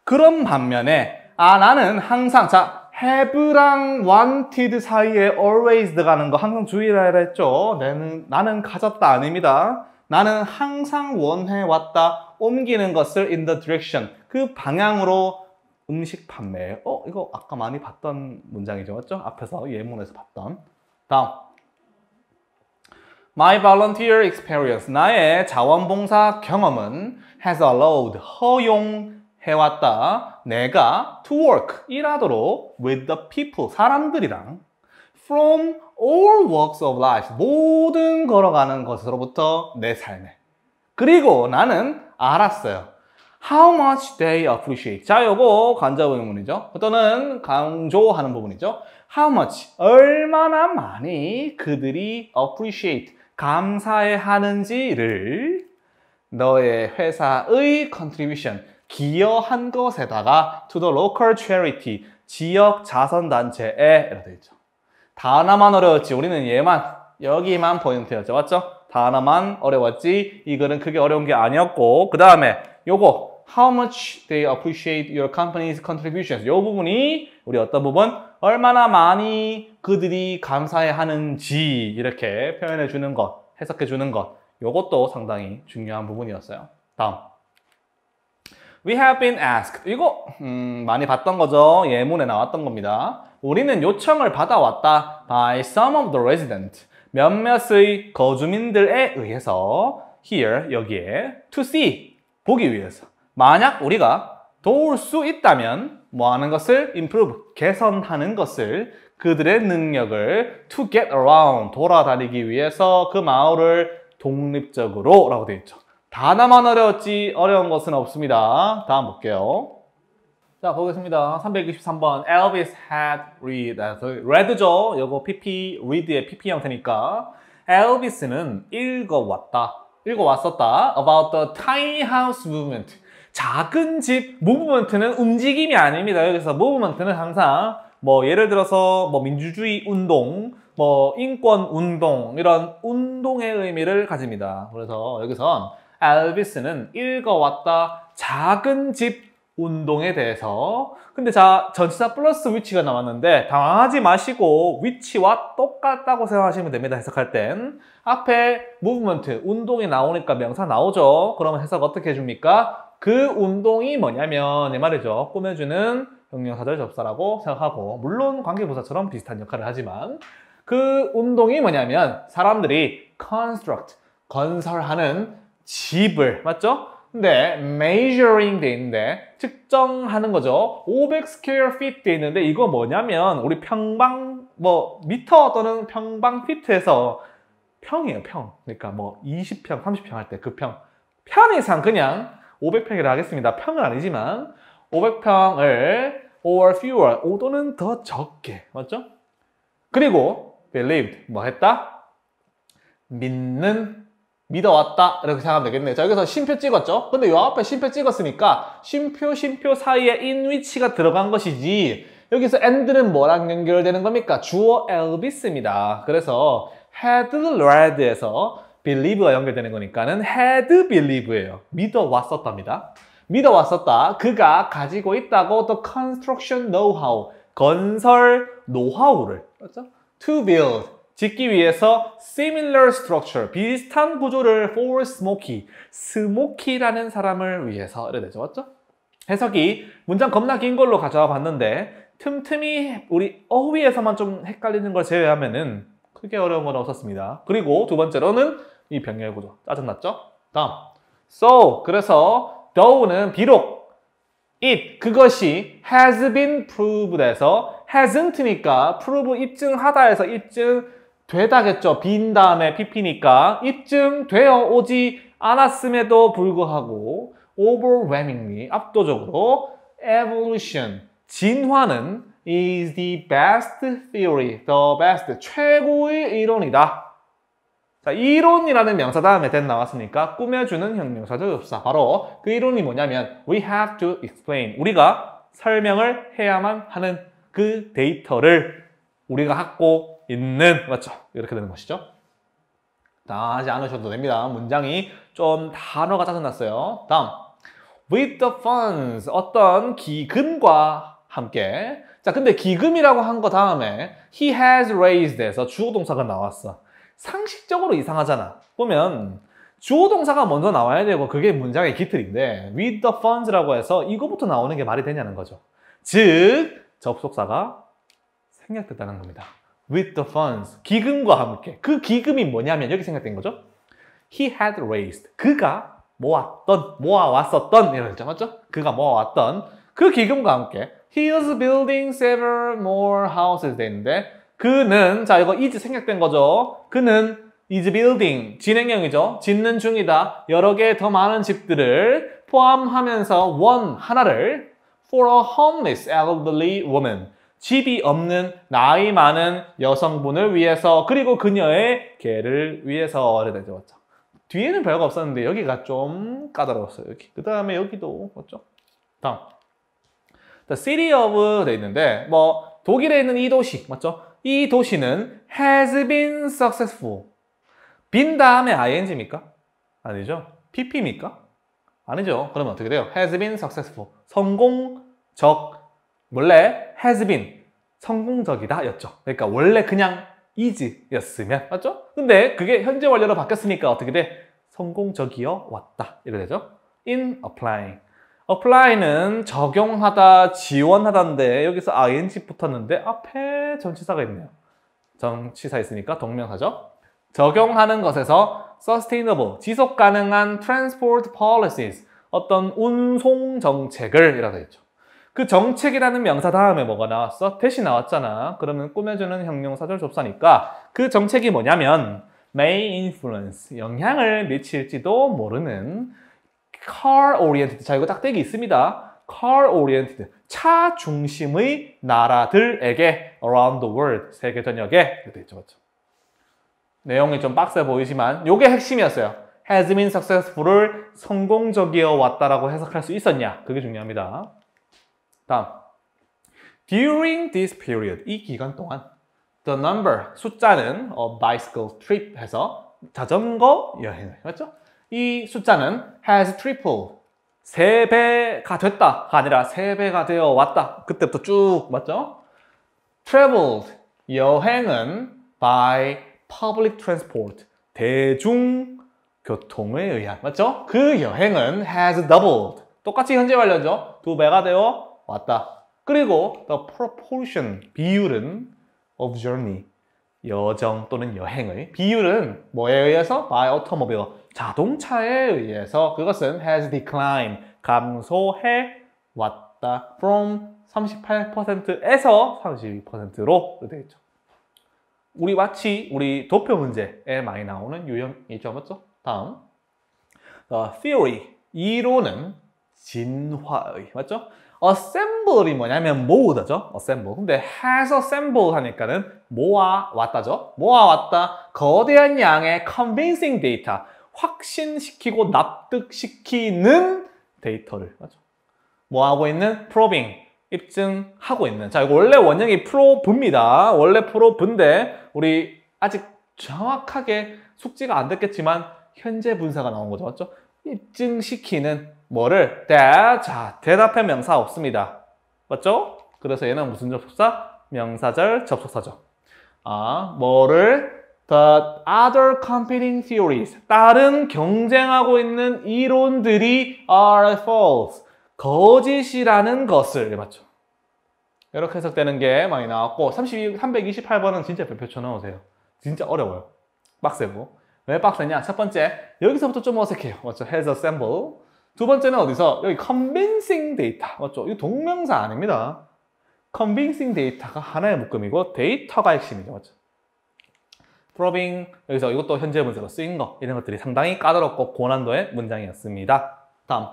S1: 그런 반면에 아 나는 항상 자 have랑 wanted 사이에 always 들어가는 거 항상 주의를 했죠 나는, 나는 가졌다 아닙니다 나는 항상 원해왔다 옮기는 것을 in the direction 그 방향으로 음식 판매 어 이거 아까 많이 봤던 문장이죠 맞죠? 앞에서 예문에서 봤던 다음 My volunteer experience, 나의 자원봉사 경험은 has allowed, 허용해왔다. 내가 to work, 일하도록 with the people, 사람들이랑 from all walks of life, 모든 걸어가는 것으로부터 내 삶에. 그리고 나는 알았어요. How much they appreciate. 자, 요거 간접의문이죠. 또는 강조하는 부분이죠. How much. 얼마나 많이 그들이 appreciate. 감사해 하는지를 너의 회사의 contribution, 기여한 것에다가 to the local charity, 지역 자선단체에 이렇게 되어 있죠. 단어만 어려웠지. 우리는 얘만, 여기만 포인트였죠. 맞죠? 단어만 어려웠지. 이 글은 크게 어려운 게 아니었고 그 다음에 요거 How much they appreciate your company's contributions. 요 부분이 우리 어떤 부분? 얼마나 많이 그들이 감사해하는지 이렇게 표현해 주는 것, 해석해 주는 것 이것도 상당히 중요한 부분이었어요. 다음 We have been asked. 이거 음, 많이 봤던 거죠. 예문에 나왔던 겁니다. 우리는 요청을 받아왔다. By some of the resident. 몇몇의 거주민들에 의해서 here, 여기에 to see, 보기 위해서. 만약 우리가 도울 수 있다면 뭐 하는 것을 improve, 개선하는 것을 그들의 능력을 to get around, 돌아다니기 위해서 그 마을을 독립적으로 라고 되어 있죠. 단어만 어려웠지 어려운 것은 없습니다. 다음 볼게요. 자, 보겠습니다. 323번 Elvis had read. 아, read죠. 요거 PP, read의 PP 형태니까 Elvis는 읽어왔다, 읽어왔었다 about the tiny house movement. 작은 집 무브먼트는 움직임이 아닙니다. 여기서 무브먼트는 항상 뭐 예를 들어서 뭐 민주주의 운동, 뭐 인권 운동 이런 운동의 의미를 가집니다. 그래서 여기선 알비스는 읽어왔다 작은 집 운동에 대해서 근데 자 전치사 플러스 위치가 나왔는데 당황하지 마시고 위치와 똑같다고 생각하시면 됩니다 해석할 땐 앞에 무브먼트 운동이 나오니까 명사 나오죠 그러면 해석 어떻게 해줍니까? 그 운동이 뭐냐면 내 말이죠. 꾸며주는 형용사절 접사라고 생각하고 물론 관계부사처럼 비슷한 역할을 하지만 그 운동이 뭐냐면 사람들이 construct, 건설하는 집을 맞죠? 근데 measuring 돼 있는데 측정하는 거죠. 500 square feet 돼 있는데 이거 뭐냐면 우리 평방 뭐 미터 또는 평방 피트에서 평이에요 평. 그러니까 뭐 20평, 30평 할 때 그 평. 편의상 그 그냥 500평이라 하겠습니다. 평은 아니지만 500평을 or fewer, 5 또는 더 적게, 맞죠? 그리고 believed, 뭐 했다? 믿는, 믿어왔다 이렇게 생각하면 되겠네요. 자, 여기서 쉼표 찍었죠? 근데 요 앞에 쉼표 찍었으니까 쉼표, 쉼표 사이에 in 위치가 들어간 것이지 여기서 and는 뭐랑 연결되는 겁니까? 주어 elvis입니다. 그래서 had read에서 believe와 연결되는 거니까는 had believe예요. 믿어왔었답니다. 믿어왔었다. 그가 가지고 있다고 the construction know-how, 건설 노하우를 그렇죠? to build, 짓기 위해서 similar structure, 비슷한 구조를 for Smokey, 스모키라는 사람을 위해서 이래 되죠. 맞죠? 해석이 문장 겁나 긴 걸로 가져와 봤는데 틈틈이 우리 어휘에서만 좀 헷갈리는 걸 제외하면은 크게 어려운 건 없었습니다. 그리고 두 번째로는 이 병렬 구조. 짜증났죠? 다음. So, 그래서 though는 비록 it, 그것이 has been proved에서 hasn't니까 prove 입증하다에서 입증 되다겠죠. 빈 다음에 pp니까 입증되어 오지 않았음에도 불구하고 overwhelmingly 압도적으로 evolution 진화는 is the best theory, the best 최고의 이론이다. 자, 이론이라는 명사 다음에 t 나왔으니까 꾸며주는 형용사죠, 접사. 바로 그 이론이 뭐냐면 we have to explain. 우리가 설명을 해야만 하는 그 데이터를 우리가 갖고 있는 맞죠? 이렇게 되는 것이죠. 나지 않으셔도 됩니다. 문장이 좀 단어가 짜증났어요. 다음 with the funds 어떤 기금과 함께 자 근데 기금이라고 한 거 다음에 he has raised에서 주어동사가 나왔어. 상식적으로 이상하잖아. 보면 주어 동사가 먼저 나와야 되고 그게 문장의 기틀인데 with the funds라고 해서 이거부터 나오는 게 말이 되냐는 거죠. 즉 접속사가 생략됐다는 겁니다. with the funds, 기금과 함께. 그 기금이 뭐냐면 여기 생각된 거죠. He had raised. 그가 모았던, 모아왔었던 이런 거죠. 맞죠? 그가 모아왔던 그 기금과 함께 He is building several more houses 되는데 그는 자 이거 이즈 생략된 거죠. 그는 is building 진행형이죠. 짓는 중이다. 여러 개 더 많은 집들을 포함하면서 원 하나를 for a homeless elderly woman 집이 없는 나이 많은 여성분을 위해서 그리고 그녀의 개를 위해서 되죠. 죠 뒤에는 별거 없었는데 여기가 좀 까다로웠어요. 여기. 그 다음에 여기도 맞죠? 다음 The city of 돼 있는데 뭐 독일에 있는 이 도시 맞죠? 이 도시는 has been successful. 빈 다음에 ing입니까? 아니죠. pp입니까? 아니죠. 그러면 어떻게 돼요? has been successful. 성공적. 원래 has been. 성공적이다 였죠. 그러니까 원래 그냥 is 였으면. 맞죠? 근데 그게 현재 완료로 바뀌었으니까 어떻게 돼? 성공적이어 왔다. 이래 되죠. in applying. apply는 적용하다, 지원하다인데 여기서 ing 붙었는데 앞에 전치사가 있네요. 정치사 있으니까 동명사죠. 적용하는 것에서 sustainable, 지속 가능한 transport policies, 어떤 운송 정책을 이라고 했죠. 그 정책이라는 명사 다음에 뭐가 나왔어? 대시 나왔잖아. 그러면 꾸며주는 형용사절 접사니까 그 정책이 뭐냐면 may influence, 영향을 미칠지도 모르는 car oriented. 자, 이거 딱대기 있습니다. car oriented. 차 중심의 나라들에게 around the world. 세계 전역에. 이렇게 있죠, 맞죠? 내용이 좀 빡세 보이지만, 요게 핵심이었어요. has been successful을 성공적이어 왔다라고 해석할 수 있었냐? 그게 중요합니다. 다음. During this period, 이 기간 동안 the number, 숫자는 a bicycle trip 해서 자전거 여행을, 맞죠? 이 숫자는 has tripled. 3배가 됐다가 아니라 3배가 되어 왔다. 그때부터 쭉 맞죠? traveled, 여행은 by public transport, 대중교통에 의한, 맞죠? 그 여행은 has doubled. 똑같이 현재 완료죠? 두 배가 되어 왔다. 그리고 the proportion, 비율은 of journey, 여정 또는 여행의 비율은 뭐에 의해서? by automobile, 자동차에 의해서 그것은 has declined, 감소해 왔다. from 38%에서 32%로 되어 있죠. 우리 마치 우리 도표 문제에 많이 나오는 유형이죠. 맞죠? 다음. The 어, theory, 이론은 진화의, 맞죠? assemble이 뭐냐면 모으다죠. assemble. 근데 has assemble 하니까는 모아왔다죠. 모아왔다. 거대한 양의 convincing data. 확신시키고 납득시키는 데이터를 맞죠? 뭐 하고 있는? 프로빙, 입증하고 있는. 자, 이거 원래 원형이 프로브입니다. 원래 프로브인데 우리 아직 정확하게 숙지가 안 됐겠지만 현재 분사가 나온 거죠. 맞죠? 입증시키는 뭐를? 대, 네, 자, 대답해 명사 없습니다. 맞죠? 그래서 얘는 무슨 접속사? 명사절 접속사죠. 아, 뭐를 The other competing theories, 다른 경쟁하고 있는 이론들이 are false, 거짓이라는 것을 예, 맞죠? 이렇게 해석되는 게 많이 나왔고 32, 328번은 진짜 별표 쳐넣으세요. 진짜 어려워요. 빡세고. 왜 빡세냐? 첫 번째, 여기서부터 좀 어색해요. 맞죠? has a s s m b l e 두 번째는 어디서? 여기 convincing 데이터. 맞죠? 이 동명사 아닙니다. convincing 데이터가 하나의 묶음이고 데이터가 핵심이죠. 맞죠? 프로빙 여기서 이것도 현재 문서로 쓰인 거 이런 것들이 상당히 까다롭고 고난도의 문장이었습니다. 다음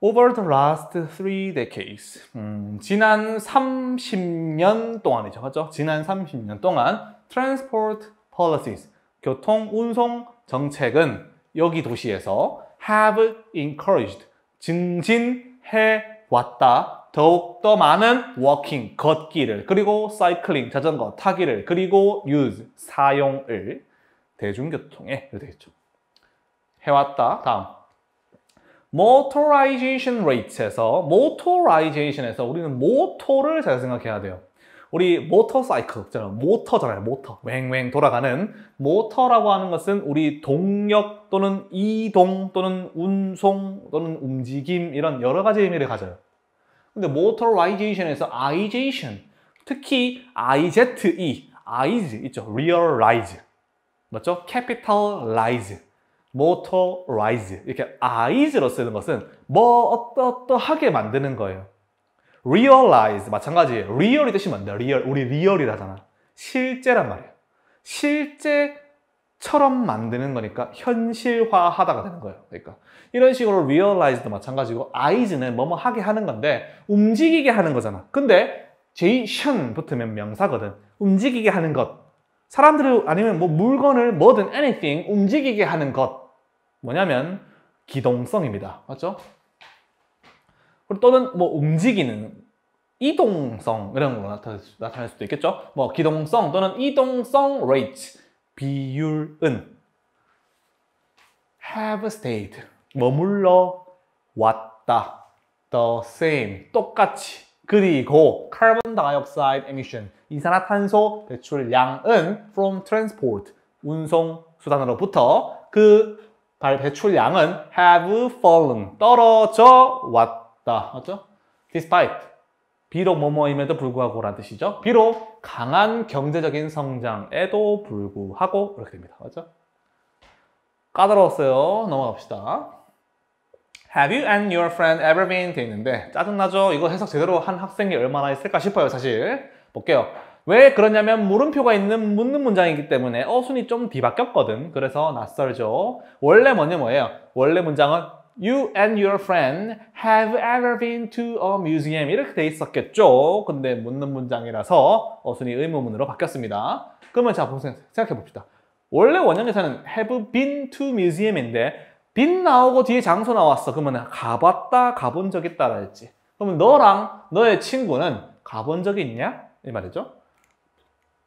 S1: Over the last three decades 음, 지난 30년 동안이죠. 그죠 지난 30년 동안 transport policies 교통 운송 정책은 여기 도시에서 have encouraged 증진해 왔다 더욱 더 많은 워킹, 걷기를, 그리고 사이클링, 자전거, 타기를, 그리고 use, 사용을 대중교통에 되겠죠. 해왔다. 다음. motorization rate에서 motorization에서 우리는 모토를 잘 생각해야 돼요. 우리 모터사이클 있잖아요. 모터잖아요. 모터. 왱왱 돌아가는 모터라고 하는 것은 우리 동력 또는 이동 또는 운송 또는 움직임 이런 여러 가지 의미를 가져요. 근데 m o o t r i z a t i o n 에서 ization 특히 IZE, IZE 있죠. realize. 맞죠? capitalize. motorize. 이렇게 ise로 쓰는 것은 뭐 어떠어떠하게 만드는 거예요. realize. 마찬가지예요. real이 뜻이 뭔데? real. 우리 real이라잖아. 실제란 말이에요. 실제 처럼 만드는 거니까 현실화하다가 되는 거예요. 그러니까 이런 식으로 realize도 마찬가지고 ise는 뭐뭐 하게 하는 건데 움직이게 하는 거잖아. 근데 제이션 붙으면 명사거든. 움직이게 하는 것. 사람들을 아니면 뭐 물건을 뭐든 anything 움직이게 하는 것. 뭐냐면 기동성입니다. 맞죠? 그리고 또는 뭐 움직이는 이동성 이런 걸로 나타날 수도 있겠죠. 뭐 기동성 또는 이동성 rate 비율은 have stayed 머물러 왔다 the same 똑같이 그리고 carbon dioxide emission 이산화탄소 배출량은 from transport 운송 수단으로부터 그 배출량은 have fallen 떨어져 왔다 맞죠? despite 비록 뭐뭐임에도 불구하고 라는 뜻이죠. 비록 강한 경제적인 성장에도 불구하고 이렇게 됩니다. 맞죠? 까다로웠어요. 넘어갑시다. Have you and your friend ever been? 돼 있는데 짜증나죠? 이거 해석 제대로 한 학생이 얼마나 있을까 싶어요 사실 볼게요 왜 그러냐면 물음표가 있는 묻는 문장이기 때문에 어순이 좀 뒤바뀌었거든 그래서 낯설죠 원래 뭐냐 뭐예요 원래 문장은 You and your friend have ever been to a museum 이렇게 돼 있었겠죠. 근데 묻는 문장이라서 어순이 의문문으로 바뀌었습니다. 그러면 자, 보세요. 생각해 봅시다. 원래 원형에서는 have been to museum인데 been 나오고 뒤에 장소 나왔어. 그러면 가봤다, 가본 적 있다라 했지. 그러면 너랑 너의 친구는 가본 적이 있냐? 이 말이죠.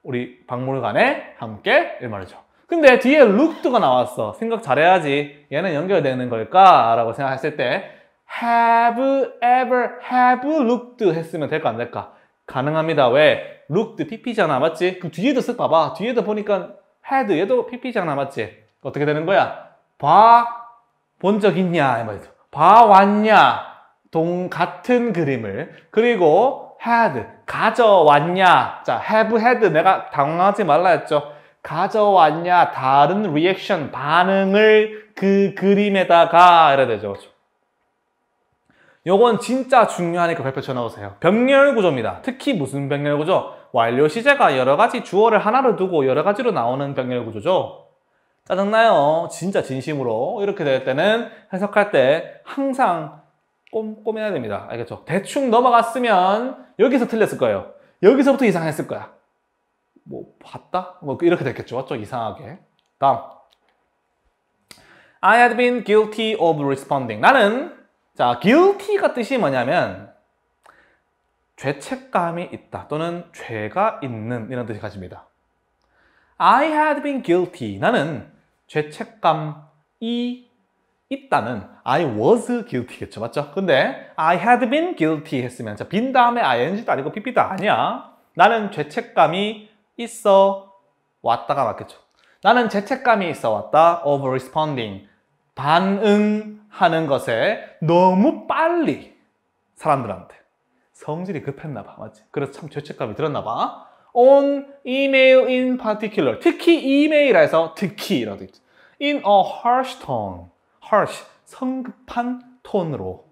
S1: 우리 박물관에 함께 이 말이죠. 근데 뒤에 looked가 나왔어. 생각 잘해야지. 얘는 연결되는 걸까? 라고 생각했을 때 have ever, have looked 했으면 될까 안 될까? 가능합니다. 왜? looked PP잖아. 맞지? 그 뒤에도 쓱 봐봐. 뒤에도 보니까 had 얘도 PP잖아. 맞지? 어떻게 되는 거야? 봐 본 적 있냐? 이 말이죠. 봐왔냐? 동 같은 그림을 그리고 had 가져왔냐? 자, have had 내가 당황하지 말라 했죠. 가져왔냐 다른 리액션 반응을 그 그림에다가 이래야 되죠 그렇죠? 요건 진짜 중요하니까 발표쳐 넣으세요 병렬 구조입니다 특히 무슨 병렬 구조? 완료 시제가 여러 가지 주어를 하나로 두고 여러 가지로 나오는 병렬 구조죠 짜증나요 진짜 진심으로 이렇게 될 때는 해석할 때 항상 꼼꼼해야 됩니다 알겠죠? 대충 넘어갔으면 여기서 틀렸을 거예요 여기서부터 이상했을 거야 뭐 봤다? 뭐 이렇게 됐겠죠. 좀 이상하게. 다음. I had been guilty of responding. 나는 자, guilty가 뜻이 뭐냐면 죄책감이 있다 또는 죄가 있는 이런 뜻이 가집니다. I had been guilty. 나는 죄책감이 있다는 I was guilty겠죠. 맞죠? 근데 I had been guilty 했으면 자, 빈 다음에 ing도 아니고 pp도 아니야. 나는 죄책감이 있어 왔다가 맞겠죠. 나는 죄책감이 있어 왔다. of responding. 반응하는 것에 너무 빨리 사람들한테 성질이 급했나 봐. 맞지? 그래서 참 죄책감이 들었나 봐. on email in particular. 특히 이메일에서 특히라도 있죠. in a harsh tone. harsh. 성급한 톤으로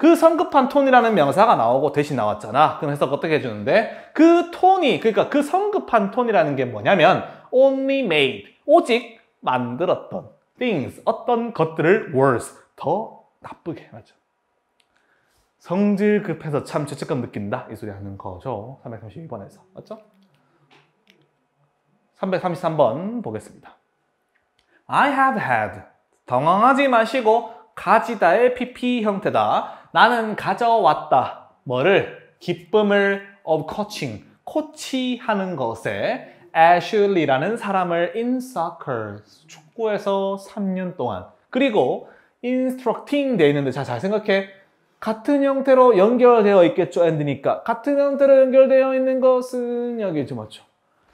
S1: 그 성급한 톤이라는 명사가 나오고 대신 나왔잖아. 그래서 어떻게 해주는데 그 톤이 그러니까 그 성급한 톤이라는 게 뭐냐면 only made 오직 만들었던 things 어떤 것들을 worse 더 나쁘게 하죠 성질 급해서 참 죄책감 느낀다 이 소리 하는 거죠. 332번에서 맞죠? 333번 보겠습니다. I have had 당황하지 마시고 가지다의 PP 형태다. 나는 가져왔다. 뭐를? 기쁨을 of coaching, 코치하는 것에 애슐리라는 사람을 in soccer, 축구에서 3년 동안 그리고 instructing 되어 있는데 자, 잘 생각해. 같은 형태로 연결되어 있겠죠, e 드니까 같은 형태로 연결되어 있는 것은 여기죠, 맞죠?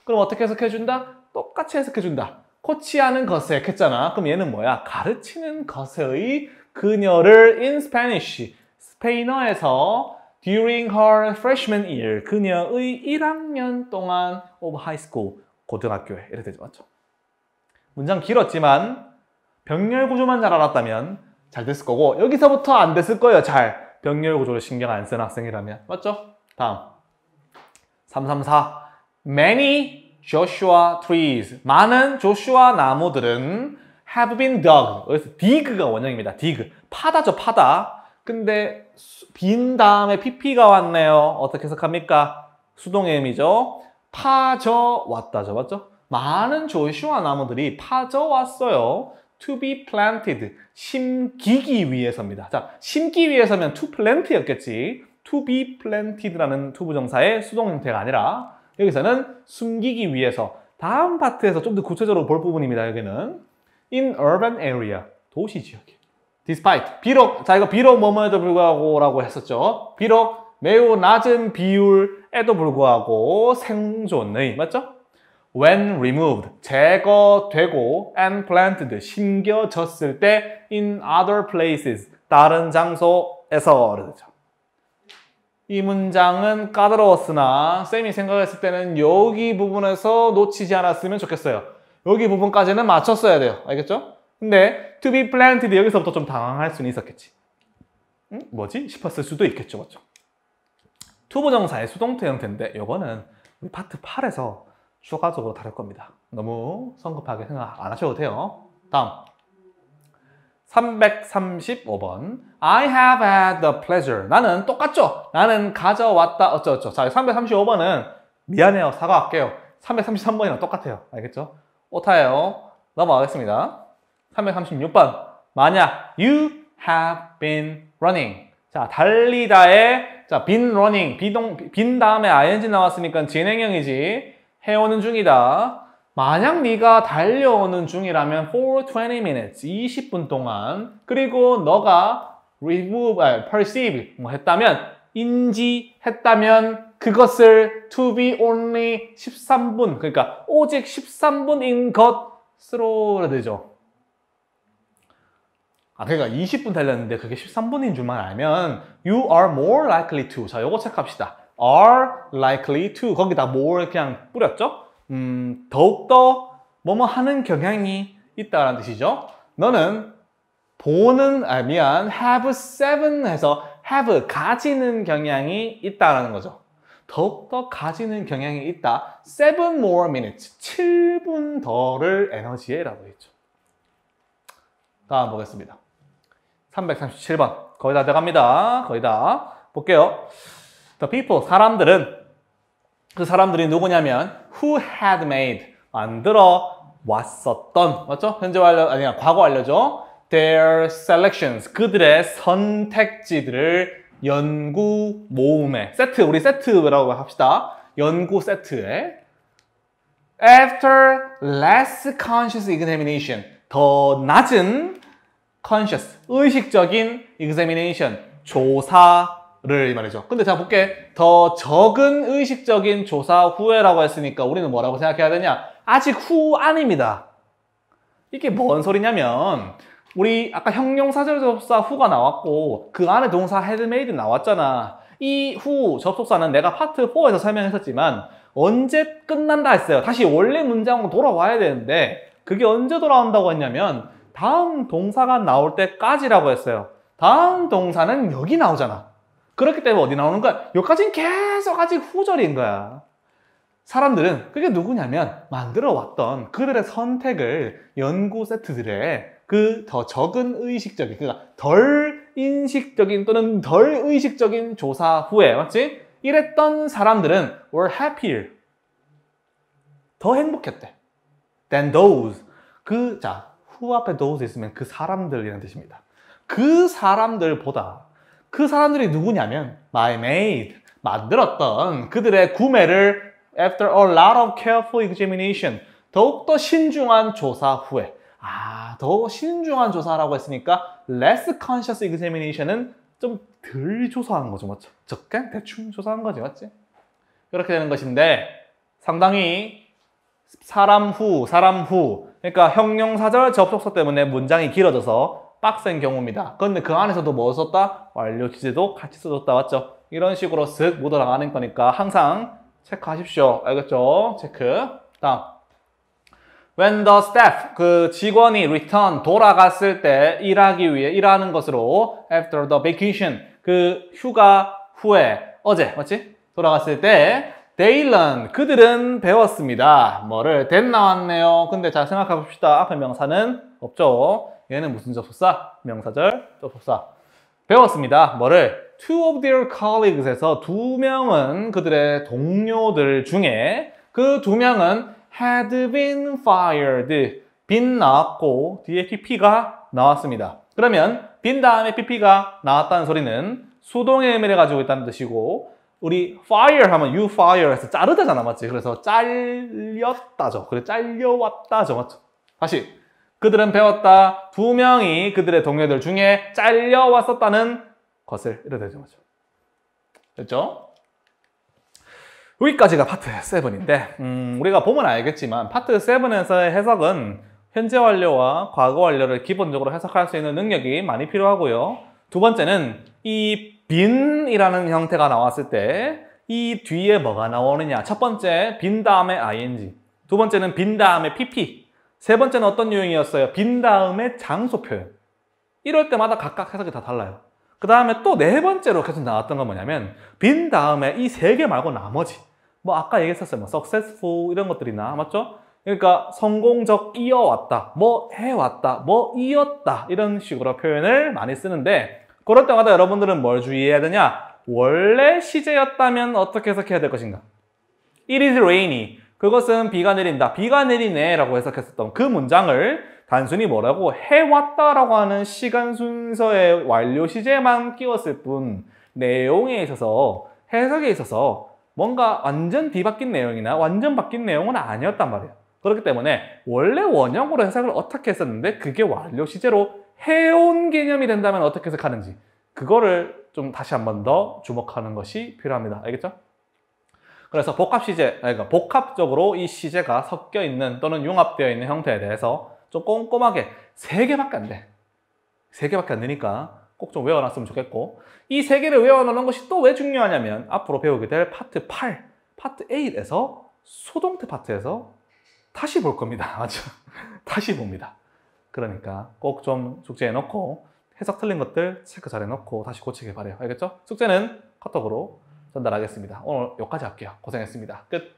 S1: 그럼 어떻게 해석해준다? 똑같이 해석해준다. 코치하는 것에 했잖아. 그럼 얘는 뭐야? 가르치는 것의 그녀를 in Spanish, 스페인어에서 during her freshman year, 그녀의 1학년 동안 of high school, 고등학교에 이렇게 되죠. 맞죠? 문장 길었지만 병렬 구조만 잘 알았다면 잘 됐을 거고 여기서부터 안 됐을 거예요. 잘 병렬 구조를 신경 안 쓰는 학생이라면. 맞죠? 다음 334 Many Joshua trees 많은 조슈아 나무들은 have been dug 여기서 dig가 원형입니다. dig 파다죠 파다 근데 빈 다음에 pp가 왔네요. 어떻게 해석합니까? 수동M이죠. 파져왔다죠. 맞죠? 많은 조슈아 나무들이 파져왔어요. to be planted, 심기기 위해서입니다. 자, 심기 위해서면 to plant였겠지. to be planted라는 투 부정사의 수동 형태가 아니라 여기서는 숨기기 위해서 다음 파트에서 좀 더 구체적으로 볼 부분입니다. 여기는 in urban area, 도시 지역에 despite 비록 자 이거 비록 뭐뭐에도 불구하고라고 했었죠. 비록 매우 낮은 비율에도 불구하고 생존의 맞죠? when removed 제거되고 and planted 심겨졌을 때 in other places 다른 장소에서 그렇죠. 이 문장은 까다로웠으나 쌤이 생각했을 때는 여기 부분에서 놓치지 않았으면 좋겠어요. 여기 부분까지는 맞췄어야 돼요. 알겠죠? 근데 to be planted 여기서부터 좀 당황할 수는 있었겠지. 응? 뭐지? 싶었을 수도 있겠죠. 맞죠? 투부정사의 수동태 형태인데 이거는 우리 파트 8에서 추가적으로 다룰 겁니다. 너무 성급하게 생각 안 하셔도 돼요. 다음 335번 I have had the pleasure 나는 똑같죠? 나는 가져왔다 어쩌죠? 자 335번은 미안해요 사과할게요 333번이랑 똑같아요 알겠죠? 오타예요 넘어가겠습니다 336번. 만약 you have been running. 자, 달리다에 자, been running. 비동, 빈 다음에 ing 나왔으니까 진행형이지. 해오는 중이다. 만약 네가 달려오는 중이라면 for 20 minutes, 20분 동안 그리고 너가 remove, 아, perceive 뭐 했다면 인지했다면 그것을 to be only 13분 그러니까 오직 13분인 것으로 되죠. 아 그러니까 20분 달렸는데 그게 13분인 줄만 알면 you are more likely to 자 요거 체크합시다 are likely to 거기다 more 그냥 뿌렸죠? 음 더욱더 뭐뭐 하는 경향이 있다라는 뜻이죠 너는 보는 아 미안 have seven 해서 have 가지는 경향이 있다라는 거죠 더욱더 가지는 경향이 있다 seven more minutes 7분 더를 에너지에 라고 했죠 다음 보겠습니다 337번. 거의 다들어갑니다 거의 다. 볼게요. The people, 사람들은 그 사람들이 누구냐면 who had made, 만들어 왔었던, 맞죠? 현재 완료, 아니야, 과거 완료죠. their selections, 그들의 선택지들을 연구 모음에 세트, 우리 세트라고 합시다. 연구 세트에 after less conscious examination, 더 낮은 conscious, 의식적인 examination, 조사를 말이죠. 근데 제가 볼게. 더 적은 의식적인 조사 후에라고 했으니까 우리는 뭐라고 생각해야 되냐? 아직 후 아닙니다. 이게 뭔 소리냐면 우리 아까 형용사 접속사 후가 나왔고 그 안에 동사 헤드메이드 나왔잖아. 이 후 접속사는 내가 파트 4에서 설명했었지만 언제 끝난다 했어요. 다시 원래 문장으로 돌아와야 되는데 그게 언제 돌아온다고 했냐면 다음 동사가 나올 때까지라고 했어요. 다음 동사는 여기 나오잖아. 그렇기 때문에 어디 나오는 거야? 여기까지는 계속 아직 후절인 거야. 사람들은 그게 누구냐면 만들어 왔던 그들의 선택을 연구 세트들의 그 더 적은 의식적인, 그러니까 덜 인식적인 또는 덜 의식적인 조사 후에, 맞지? 이랬던 사람들은 were happier. 더 행복했대. than those. 그, 자, 후 앞에 도우스 있으면 그 사람들이라는 뜻입니다. 그 사람들보다 그 사람들이 누구냐면 my maid, 만들었던 그들의 구매를 after a lot of careful examination, 더욱더 신중한 조사 후에 아, 더 신중한 조사라고 했으니까 less conscious examination은 좀 덜 조사한 거죠, 맞죠? 적게 대충 조사한 거지, 맞지? 그렇게 되는 것인데 상당히 사람 후, 사람 후 그러니까 형용사절 접속사 때문에 문장이 길어져서 빡센 경우입니다. 그런데그 안에서도 뭐 썼다? 완료 지제도 같이 써줬다 왔죠? 이런 식으로 쓱 묻어나가는 거니까 항상 체크하십시오. 알겠죠? 체크. 다음. When the staff, 그 직원이 return, 돌아갔을 때 일하기 위해 일하는 것으로 after the vacation, 그 휴가 후에 어제, 맞지? 돌아갔을 때 데일런 그들은 배웠습니다. 뭐를 된 나왔네요. 근데 잘 생각해 봅시다. 앞에 명사는 없죠. 얘는 무슨 접속사? 명사절 접속사. 배웠습니다. 뭐를? Two of their colleagues에서 두 명은 그들의 동료들 중에 그 두 명은 had been fired. 빈 나왔고 뒤에 pp가 나왔습니다. 그러면 빈 다음에 pp가 나왔다는 소리는 수동의 의미를 가지고 있다는 뜻이고 우리 fire 하면 you fire 해서 자르다잖아 맞지? 그래서 잘렸다죠. 그래 잘려왔다죠 맞죠? 다시 그들은 배웠다. 두 명이 그들의 동료들 중에 잘려왔었다는 것을 이래 되죠 맞죠? 됐죠? 여기까지가 파트 7인데 음, 우리가 보면 알겠지만 파트 7에서의 해석은 현재 완료와 과거 완료를 기본적으로 해석할 수 있는 능력이 많이 필요하고요. 두 번째는 이 빈이라는 형태가 나왔을 때 이 뒤에 뭐가 나오느냐 첫 번째 빈 다음에 ing 두 번째는 빈 다음에 pp 세 번째는 어떤 유형이었어요? 빈 다음에 장소 표현 이럴 때마다 각각 해석이 다 달라요 그 다음에 또 네 번째로 계속 나왔던 건 뭐냐면 빈 다음에 이 세 개 말고 나머지 뭐 아까 얘기했었어요 뭐 successful 이런 것들이나 맞죠? 그러니까 성공적 이어왔다 뭐 해왔다 뭐 이었다 이런 식으로 표현을 많이 쓰는데 그럴 때마다 여러분들은 뭘 주의해야 되냐? 원래 시제였다면 어떻게 해석해야 될 것인가? It is rainy. 그것은 비가 내린다. 비가 내리네 라고 해석했었던 그 문장을 단순히 뭐라고 해왔다라고 하는 시간 순서의 완료 시제만 끼웠을 뿐 내용에 있어서 해석에 있어서 뭔가 완전 뒤바뀐 내용이나 완전 바뀐 내용은 아니었단 말이에요. 그렇기 때문에 원래 원형으로 해석을 어떻게 했었는데 그게 완료 시제로 해온 개념이 된다면 어떻게 해석하는지 그거를 좀 다시 한 번 더 주목하는 것이 필요합니다. 알겠죠? 그래서 복합 시제, 그러니까 복합적으로 이 시제가 섞여 있는 또는 융합되어 있는 형태에 대해서 좀 꼼꼼하게 세 개밖에 안 돼. 세 개밖에 안 되니까 꼭 좀 외워놨으면 좋겠고 이 세 개를 외워놓는 것이 또 왜 중요하냐면 앞으로 배우게 될 파트 8, 파트 8에서 소동태 파트에서 다시 볼 겁니다. 맞죠? 다시 봅니다. 그러니까 꼭 좀 숙제해 놓고 해석 틀린 것들 체크 잘해 놓고 다시 고치길 바래요. 알겠죠? 숙제는 카톡으로 전달하겠습니다. 오늘 여기까지 할게요. 고생했습니다. 끝!